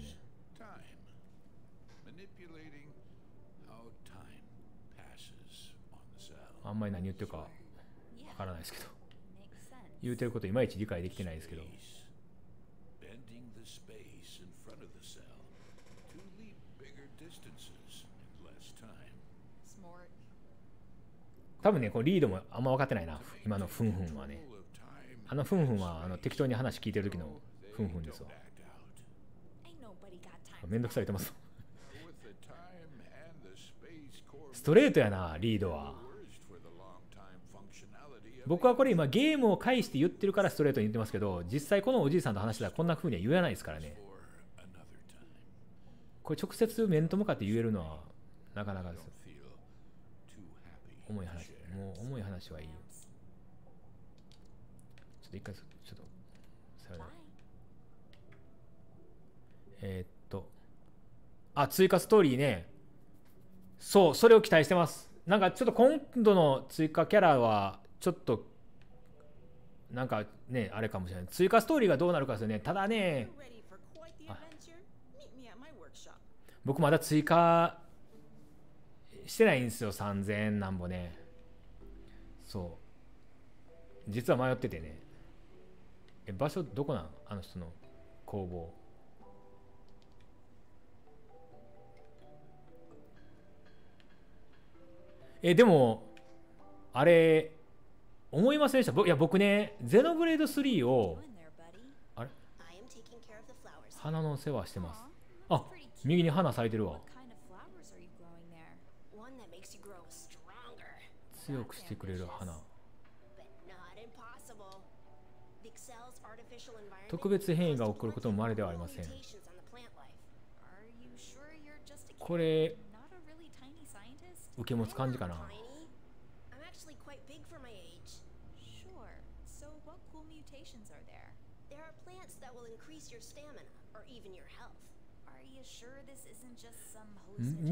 あんまり何言ってるかわからないですけど言うてることいまいち理解できてないですけど多分ねこのリードもあんま分かってないな今のフンフンはねあのフンフンはあの適当に話聞いてる時のフンフンですわめんどくさいってますストレートやなリードは僕はこれ今ゲームを介して言ってるからストレートに言ってますけど実際このおじいさんと話したらこんな風には言えないですからねこれ直接面と向かって言えるのはなかなかです重い話もう重い話はいいよちょっと一回ちょっとさよならえー、っとあ追加ストーリーねそうそれを期待してますなんかちょっと今度の追加キャラはちょっとなんかねあれかもしれない追加ストーリーがどうなるかですよねただね僕まだ追加してないんですよ3000円なんぼねそう実は迷っててねえ場所どこなんあの人の工房えでもあれ思いませんでしたいや僕ねゼノブレード3をあれ花の世話してますあ右に花咲いてるわ強くしてくれる花特別変異が起こることもまれではありませんこれ受け持つ感じかな There are plants that will increase your stamina or even your health. Are you sure this isn't just some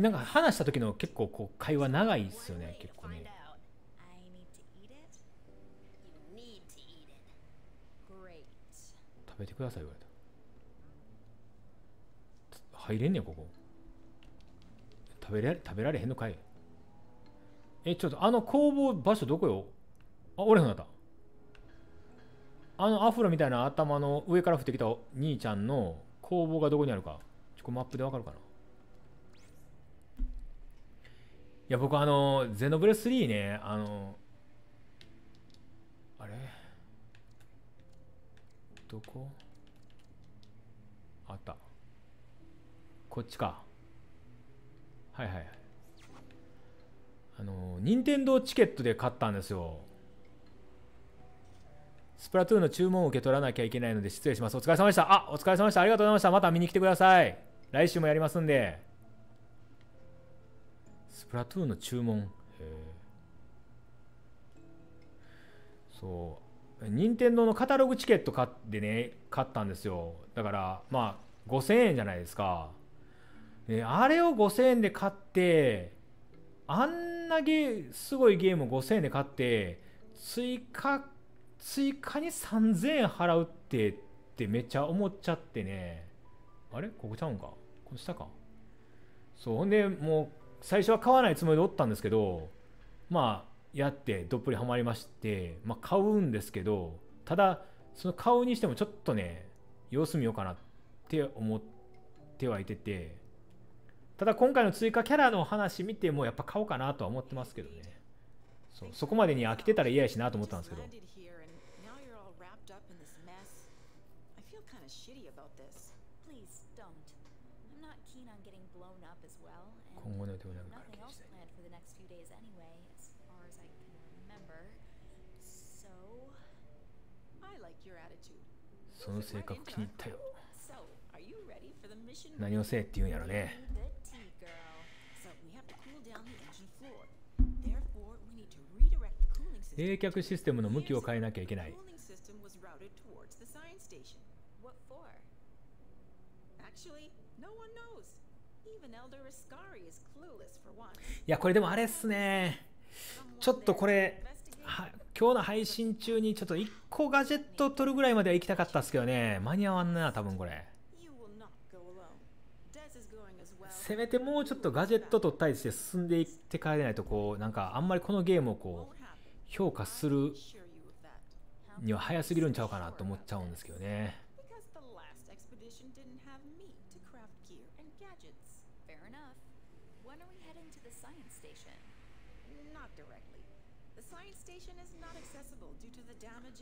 なんか話した時の結構こう会話長いですよね結構ね。食べてください言われた。入れんねんここ。食べられ食べられへんのかい。えちょっとあの工房場所どこよ？あおれへんなった。あのアフロみたいな頭の上から降ってきた兄ちゃんの工房がどこにあるか。ちょ、マップでわかるかな。いや、僕あの、ゼノブレ3ね、あの、あれどこあった。こっちか。はいはいはい。あの、任天堂チケットで買ったんですよ。スプラトゥーンの注文を受け取らなきゃいけないので失礼します。お疲れ様でした。あ、お疲れ様でした。ありがとうございました。また見に来てください。来週もやりますんで。スプラトゥーンの注文。へえ。そう。任天堂のカタログチケット買ってね、買ったんですよ。だから、まあ、5000円じゃないですか。あれを5000円で買って、あんなすごいゲームを5000円で買って、追加追加に3000円払うってってめっちゃ思っちゃってねあれここちゃうんかこの下かそうほんでもう最初は買わないつもりでおったんですけどまあやってどっぷりハマりまして、まあ、買うんですけどただその買うにしてもちょっとね様子見ようかなって思ってはいててただ今回の追加キャラの話見てもやっぱ買おうかなとは思ってますけどねそうそこまでに飽きてたら嫌やしなと思ったんですけどその性格気に入ったよ何をせえって言うんやろね冷却システムの向きを変えなきゃいけないいやこれでもあれっすねちょっとこれは今日の配信中にちょっと1個ガジェット取るぐらいまでは行きたかったっすけどね間に合わんな多分これせめてもうちょっとガジェット取ったりして進んでいって帰れないとこうなんかあんまりこのゲームをこう評価するには早すぎるんちゃうかなと思っちゃうんですけどね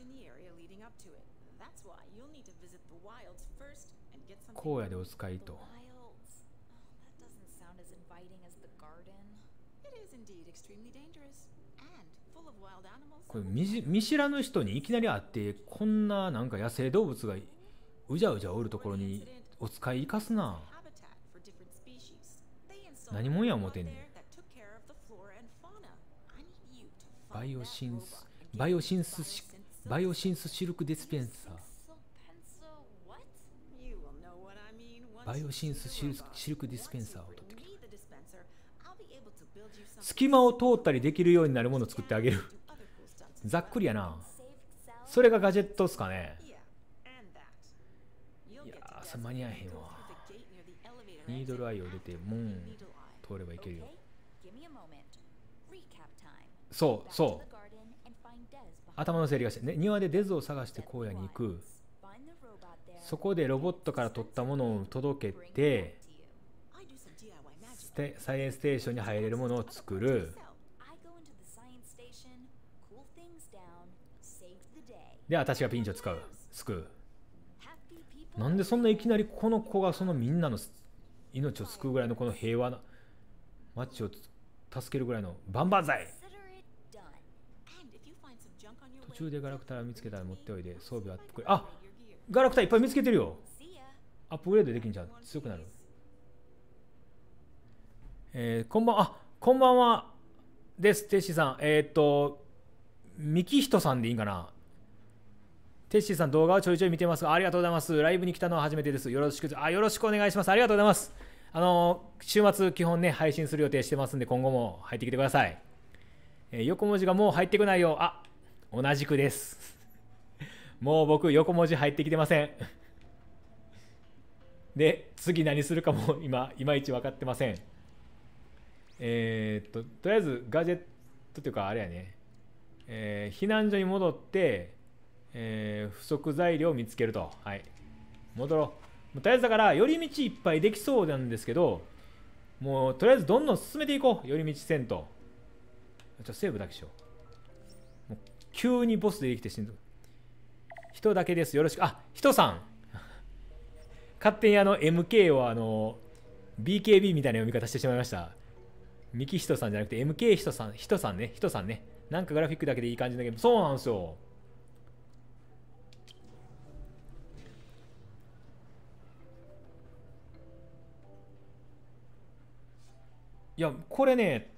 荒野でこれ見知らぬ人にいきなり会ってこんななんか野生動物がうじゃうじゃおるところにお使い生かすな何もんや思てんねんバイオシンスバイオシンスバイオシンスシルクディスペンサーバイオシンスシルクディスペンサーを取ってきた隙間を通ったりできるようになるものを作ってあげるざっくりやなそれがガジェットっすかねいやーそ間に合えへんわニードルアイを入れてもう通ればいけるよそうそう頭の整理がして、ね、庭で出ズを探して荒野に行くそこでロボットから取ったものを届けてサイエンステーションに入れるものを作るで私がピンチを使う救うなんでそんないきなりこの子がそのみんなの命を救うぐらいのこの平和な街を助けるぐらいのバンバン剤。中でガラクタ見つけたら持っておいで装備アップグレードあガラクタいっぱい見つけてるよアップグレードできんじゃん強くなるえー、こんばんあこんばんはですテッシーさんえー、っとミキヒトさんでいいんかなテッシーさん動画をちょいちょい見てますがありがとうございますライブに来たのは初めてですよろしくあよろしくお願いしますありがとうございますあの週末基本ね配信する予定してますんで今後も入ってきてください、えー、横文字がもう入ってこないよあ同じくですもう僕横文字入ってきてませんで次何するかも (laughs) 今いまいち分かってませんえー、っととりあえずガジェットというかあれやね、えー、避難所に戻って、えー、不足材料を見つけるとはい戻ろうとりあえずだから寄り道いっぱいできそうなんですけどもうとりあえずどんどん進めていこう寄り道せんとちょっとセーブだけしよう急にボス出てきて死ぬ人だけですよろしくあ人さん (laughs) 勝手にあの MK をあの BKB みたいな読み方してしまいましたミキヒトさんじゃなくて MK ヒトさんヒトさんねヒトさんねなんかグラフィックだけでいい感じだけどそうなんですよいやこれね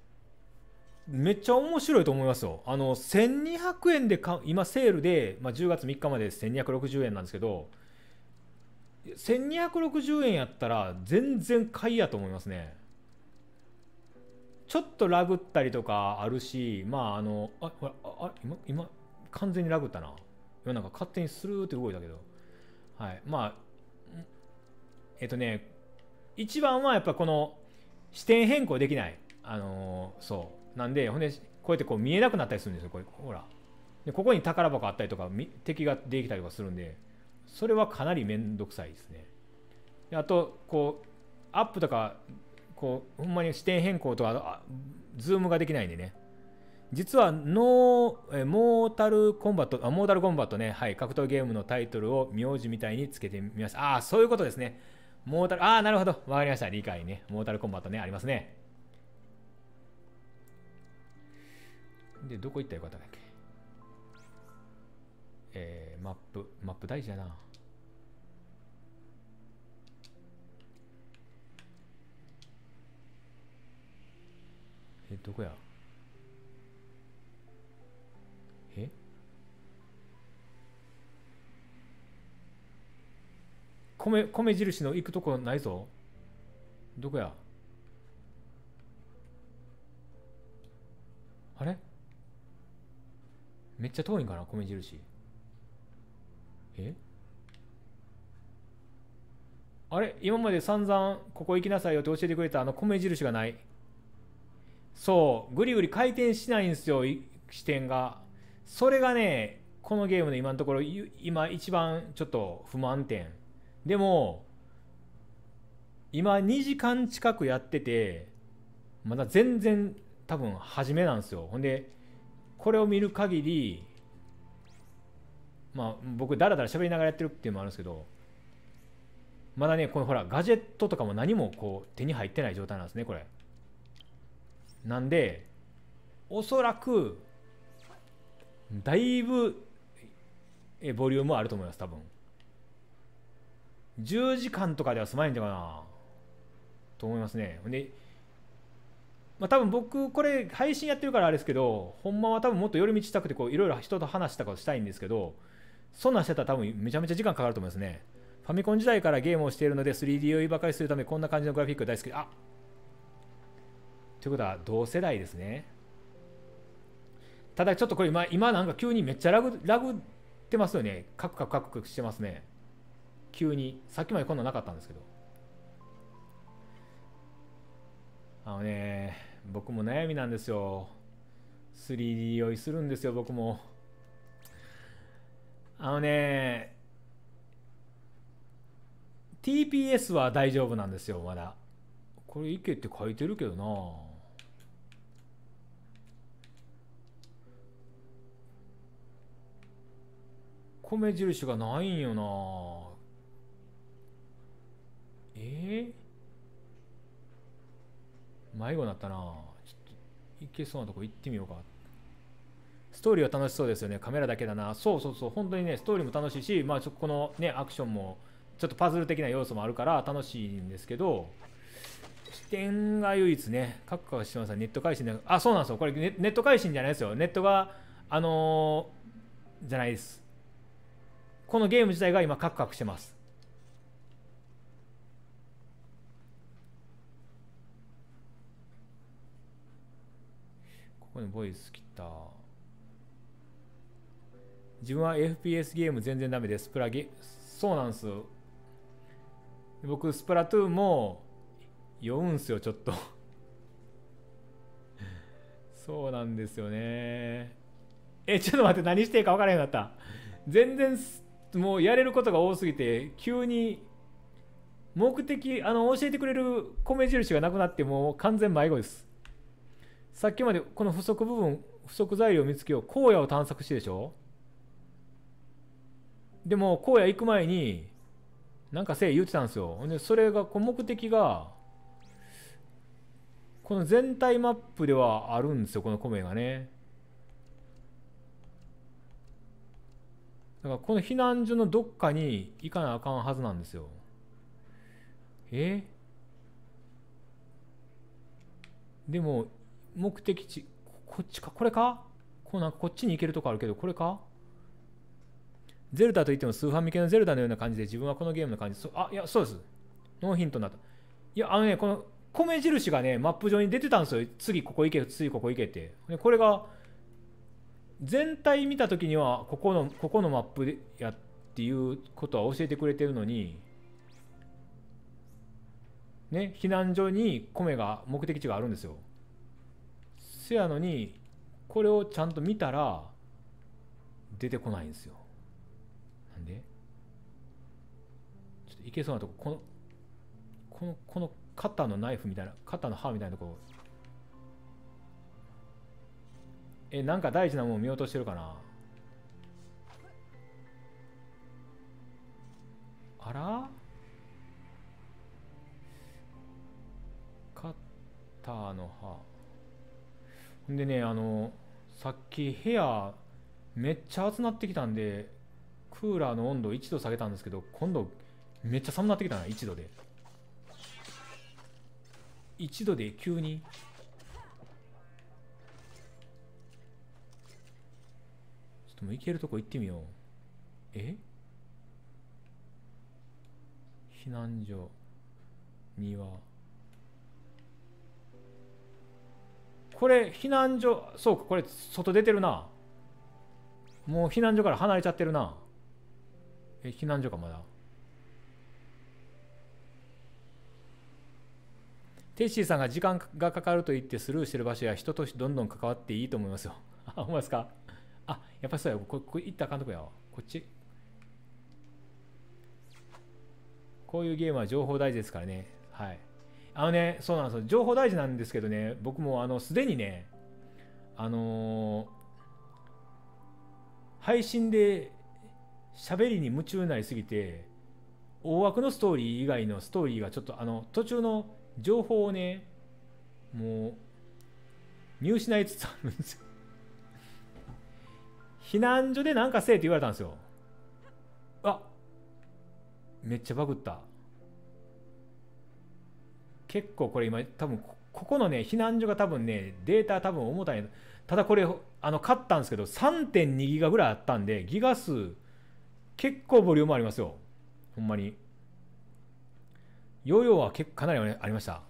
めっちゃ面白いと思いますよ。あの、1200円でか、今セールで、まあ、10月3日まで1260円なんですけど、1260円やったら全然買いやと思いますね。ちょっとラグったりとかあるし、まああの、あ、ほら、あ今、今、完全にラグったな。今なんか勝手にスルーって動いたけど。はい。まあ、えっとね、一番はやっぱこの視点変更できない。あのー、そう。なんでほんでこうやってこう見えなくなったりするんですよこれほらでここに宝箱あったりとか敵ができたりとかするんでそれはかなりめんどくさいですねであとこうアップとかこうほんまに視点変更とかズームができないんでね実はノーモータルコンバットあモータルコンバットねはい格闘ゲームのタイトルを名字みたいにつけてみましたああそういうことですねモータルああなるほどわかりました理解ねモータルコンバットねありますねで、どこ行ったらよかったんだっけえー、マップ。マップ大事だな。え、どこやえ米、米印の行くとこないぞ。どこやあれめっちゃ遠いんかな米印えあれ今まで散々ここ行きなさいよって教えてくれたあの米印がないそうグリグリ回転しないんですよ視点がそれがねこのゲームの今のところ今一番ちょっと不満点でも今2時間近くやっててまだ全然多分初めなんですよほんでこれを見る限りまあ僕だらだら喋りながらやってるっていうのもあるんですけどまだねこのほらガジェットとかも何もこう手に入ってない状態なんですねこれなんでおそらくだいぶえボリュームあると思います多分10時間とかでは済まないんじゃないかなと思いますねでまあ、多分僕これ配信やってるからあれですけどほんまは多分もっと寄り道したくてこういろいろ人と話したことしたいんですけどそんなんしてたら多分めちゃめちゃ時間かかると思いますねファミコン時代からゲームをしているので 3D を言いばかりするためこんな感じのグラフィック大好きあということは同世代ですねただちょっとこれ今今なんか急にめっちゃラグラグってますよねカクカクカクカクしてますね急にさっきまでこんなんなかったんですけどあのね僕も悩みなんですよ 3D 酔いするんですよ僕もあのね TPS は大丈夫なんですよまだこれいけって書いてるけどな米印がないんよなえー、迷子になったなちょっと行けそうなとこ行ってみようかストーリーは楽しそうですよねカメラだけだなそうそうそう本当にねストーリーも楽しいしまあちょこのねアクションもちょっとパズル的な要素もあるから楽しいんですけど視点が唯一ねカクカクしてますネット回信であそうなんですよこれネット回信じゃないですよネットがあのー、じゃないですこのゲーム自体が今カクカクしてますにボイス来た。自分は FPS ゲーム全然ダメです。プラゲ、そうなんです僕、スプラトゥーンも酔うんすよ、ちょっと (laughs) そうなんですよね。え、ちょっと待って、何していいか分からへんかった。全然、もうやれることが多すぎて、急に、目的、あの、教えてくれる米印がなくなって、もう完全迷子です。さっきまでこの不足部分、不足材料を見つけよう。荒野を探索してでしょでも、荒野行く前に、なんかせい言ってたんですよ。で、それが、こ目的が、この全体マップではあるんですよ、この米がね。だからこの避難所のどっかに行かなあかんはずなんですよ。えでも、目的地こっちかこれかこうなんかこっちに行けるとこあるけどこれかゼルダといってもスーファミ系のゼルダのような感じで自分はこのゲームの感じあいやそうですノーヒントになったいやあのねこの米印がねマップ上に出てたんですよ次ここ行け次ここ行けってでこれが全体見た時にはここのここのマップでやっていうことは教えてくれてるのにね避難所に米が目的地があるんですよせやのにこれをちゃんと見たら出てこないんですよなんでちょっといけそうなとここのこのこのーのナイフみたいなカッターの刃みたいなとこえなんか大事なもん見落としてるかなあらカッターの刃でねあのさっき部屋めっちゃ暑なってきたんでクーラーの温度1度下げたんですけど今度めっちゃ寒なってきたな1度で1度で急にちょっともう行けるとこ行ってみようえ避難所庭これ避難所そうかこれ外出てるなもう避難所から離れちゃってるなえ避難所かまだテッシーさんが時間がかかると言ってスルーしてる場所や人とどんどん関わっていいと思いますよ (laughs) あほんまですかあやっぱそうやここ行った監督やわこっちこういうゲームは情報大事ですからねはいあのね、そうなんですよ。情報大事なんですけどね、僕もあの、すでにね、あのー、配信で喋りに夢中になりすぎて、大枠のストーリー以外のストーリーがちょっとあの、途中の情報をね、もう、見失いつつあるんですよ。(laughs) 避難所でなんかせえって言われたんですよ。あめっちゃバグった。結構これ今多分ここのね避難所が多分ねデータ多分重たいただこれあの買ったんですけど3.2ギガぐらいあったんでギガ数結構ボリュームありますよほんまにヨーヨーは結構かなりありました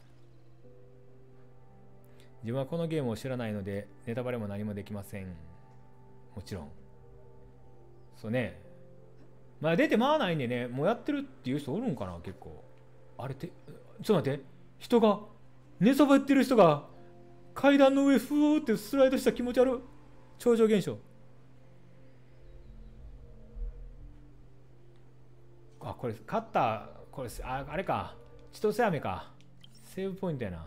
自分はこのゲームを知らないのでネタバレも何もできませんもちろんそうねまあ出てまわないんでねもうやってるっていう人おるんかな結構あれってちょっと待って人が、寝そべってる人が、階段の上、ふーってスライドした気持ち悪い。超常現象。あ、これ、勝った、これ、ああれか。千歳飴か。セーブポイントやな。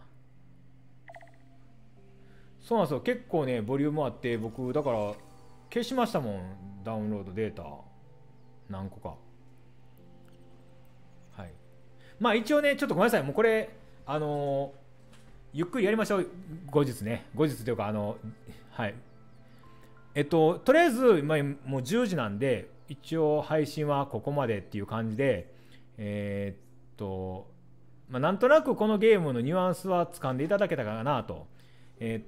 そうなんですよ。結構ね、ボリュームあって、僕、だから、消しましたもん。ダウンロードデータ。何個か。はい。まあ一応ね、ちょっとごめんなさい。もうこれ、あのゆっくりやりましょう後日ね後日というかあのはいえっととりあえず今もう10時なんで一応配信はここまでっていう感じでえー、っと、まあ、なんとなくこのゲームのニュアンスは掴んでいただけたかなとえ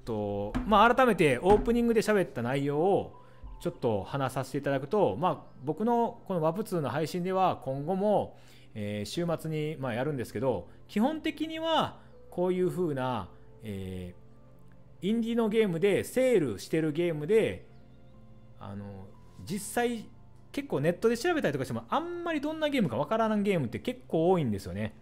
っとまあ改めてオープニングで喋った内容をちょっと話させていただくとまあ僕のこのワプ2の配信では今後も、えー、週末にまあやるんですけど基本的にはこういう風な、えー、インディのゲームでセールしてるゲームであの実際結構ネットで調べたりとかしてもあんまりどんなゲームかわからないゲームって結構多いんですよね。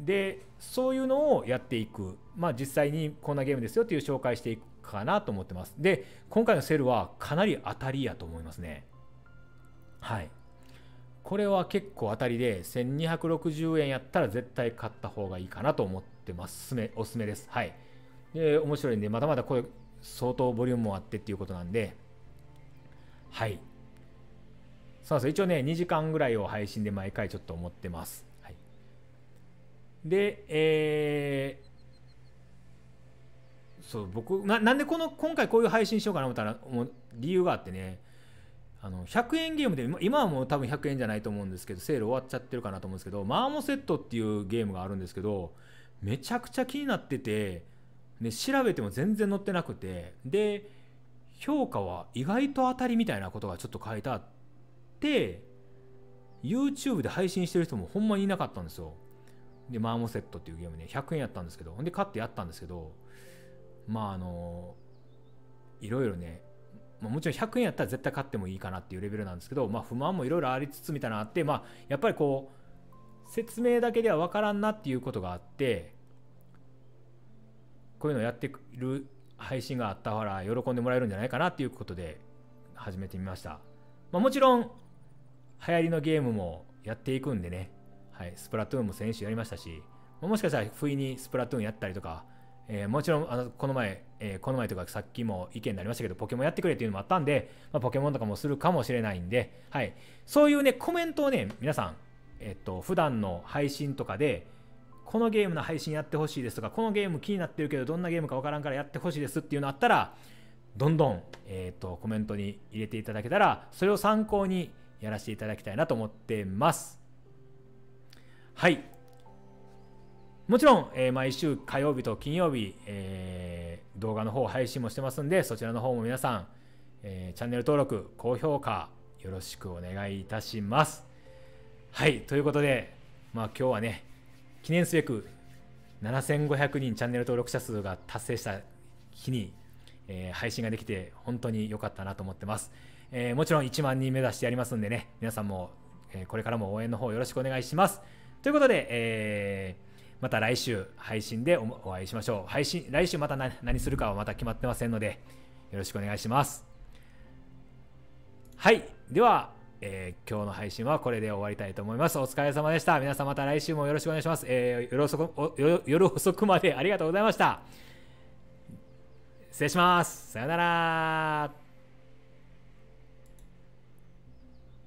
でそういうのをやっていくまあ実際にこんなゲームですよっていう紹介していくかなと思ってますで今回のセルはかなり当たりやと思いますねはいこれは結構当たりで、1260円やったら絶対買った方がいいかなと思ってます。おすすめです。はい。で、面白いんで、まだまだこれ相当ボリュームもあってっていうことなんで、はい。そうです。一応ね、2時間ぐらいを配信で毎回ちょっと思ってます。はい。で、えー、そう僕ななんでこの今回こういう配信しようかなと思ったらもう理由があってねあの100円ゲームで今はもう多分100円じゃないと思うんですけどセール終わっちゃってるかなと思うんですけどマーモセットっていうゲームがあるんですけどめちゃくちゃ気になっててね、調べても全然載ってなくてで評価は意外と当たりみたいなことがちょっと書いてあって YouTube で配信してる人もほんまにいなかったんですよでマーモセットっていうゲームね100円やったんですけどで買ってやったんですけどまああのいろいろねまあ、もちろん100円やったら絶対買ってもいいかなっていうレベルなんですけど、まあ、不満もいろいろありつつみたいなのあって、まあ、やっぱりこう説明だけでは分からんなっていうことがあってこういうのをやってる配信があったから喜んでもらえるんじゃないかなっていうことで始めてみました、まあ、もちろん流行りのゲームもやっていくんでね、はい、スプラトゥーンも先週やりましたしもしかしたら不意にスプラトゥーンやったりとかえー、もちろんあのこの前、えー、この前とかさっきも意見になりましたけど、ポケモンやってくれっていうのもあったんで、まあ、ポケモンとかもするかもしれないんで、はい、そういうね、コメントをね、皆さん、えっと、普段の配信とかで、このゲームの配信やってほしいですとか、このゲーム気になってるけど、どんなゲームかわからんからやってほしいですっていうのあったら、どんどん、えっ、と、コメントに入れていただけたら、それを参考にやらせていただきたいなと思ってます。はい。もちろん、えー、毎週火曜日と金曜日、えー、動画の方配信もしてますんで、そちらの方も皆さん、えー、チャンネル登録、高評価、よろしくお願いいたします。はい、ということで、まあ今日はね、記念すべく7500人チャンネル登録者数が達成した日に、えー、配信ができて本当に良かったなと思ってます。えー、もちろん1万人目指してやりますんでね、皆さんも、えー、これからも応援の方よろしくお願いします。ということで、えー、また来週配信でお会いしましょう。配信、来週また何するかはまた決まってませんので、よろしくお願いします。はい。では、えー、今日の配信はこれで終わりたいと思います。お疲れ様でした。皆さんまた来週もよろしくお願いします。えー、夜遅く夜遅くまでありがとうございました。失礼します。さよなら。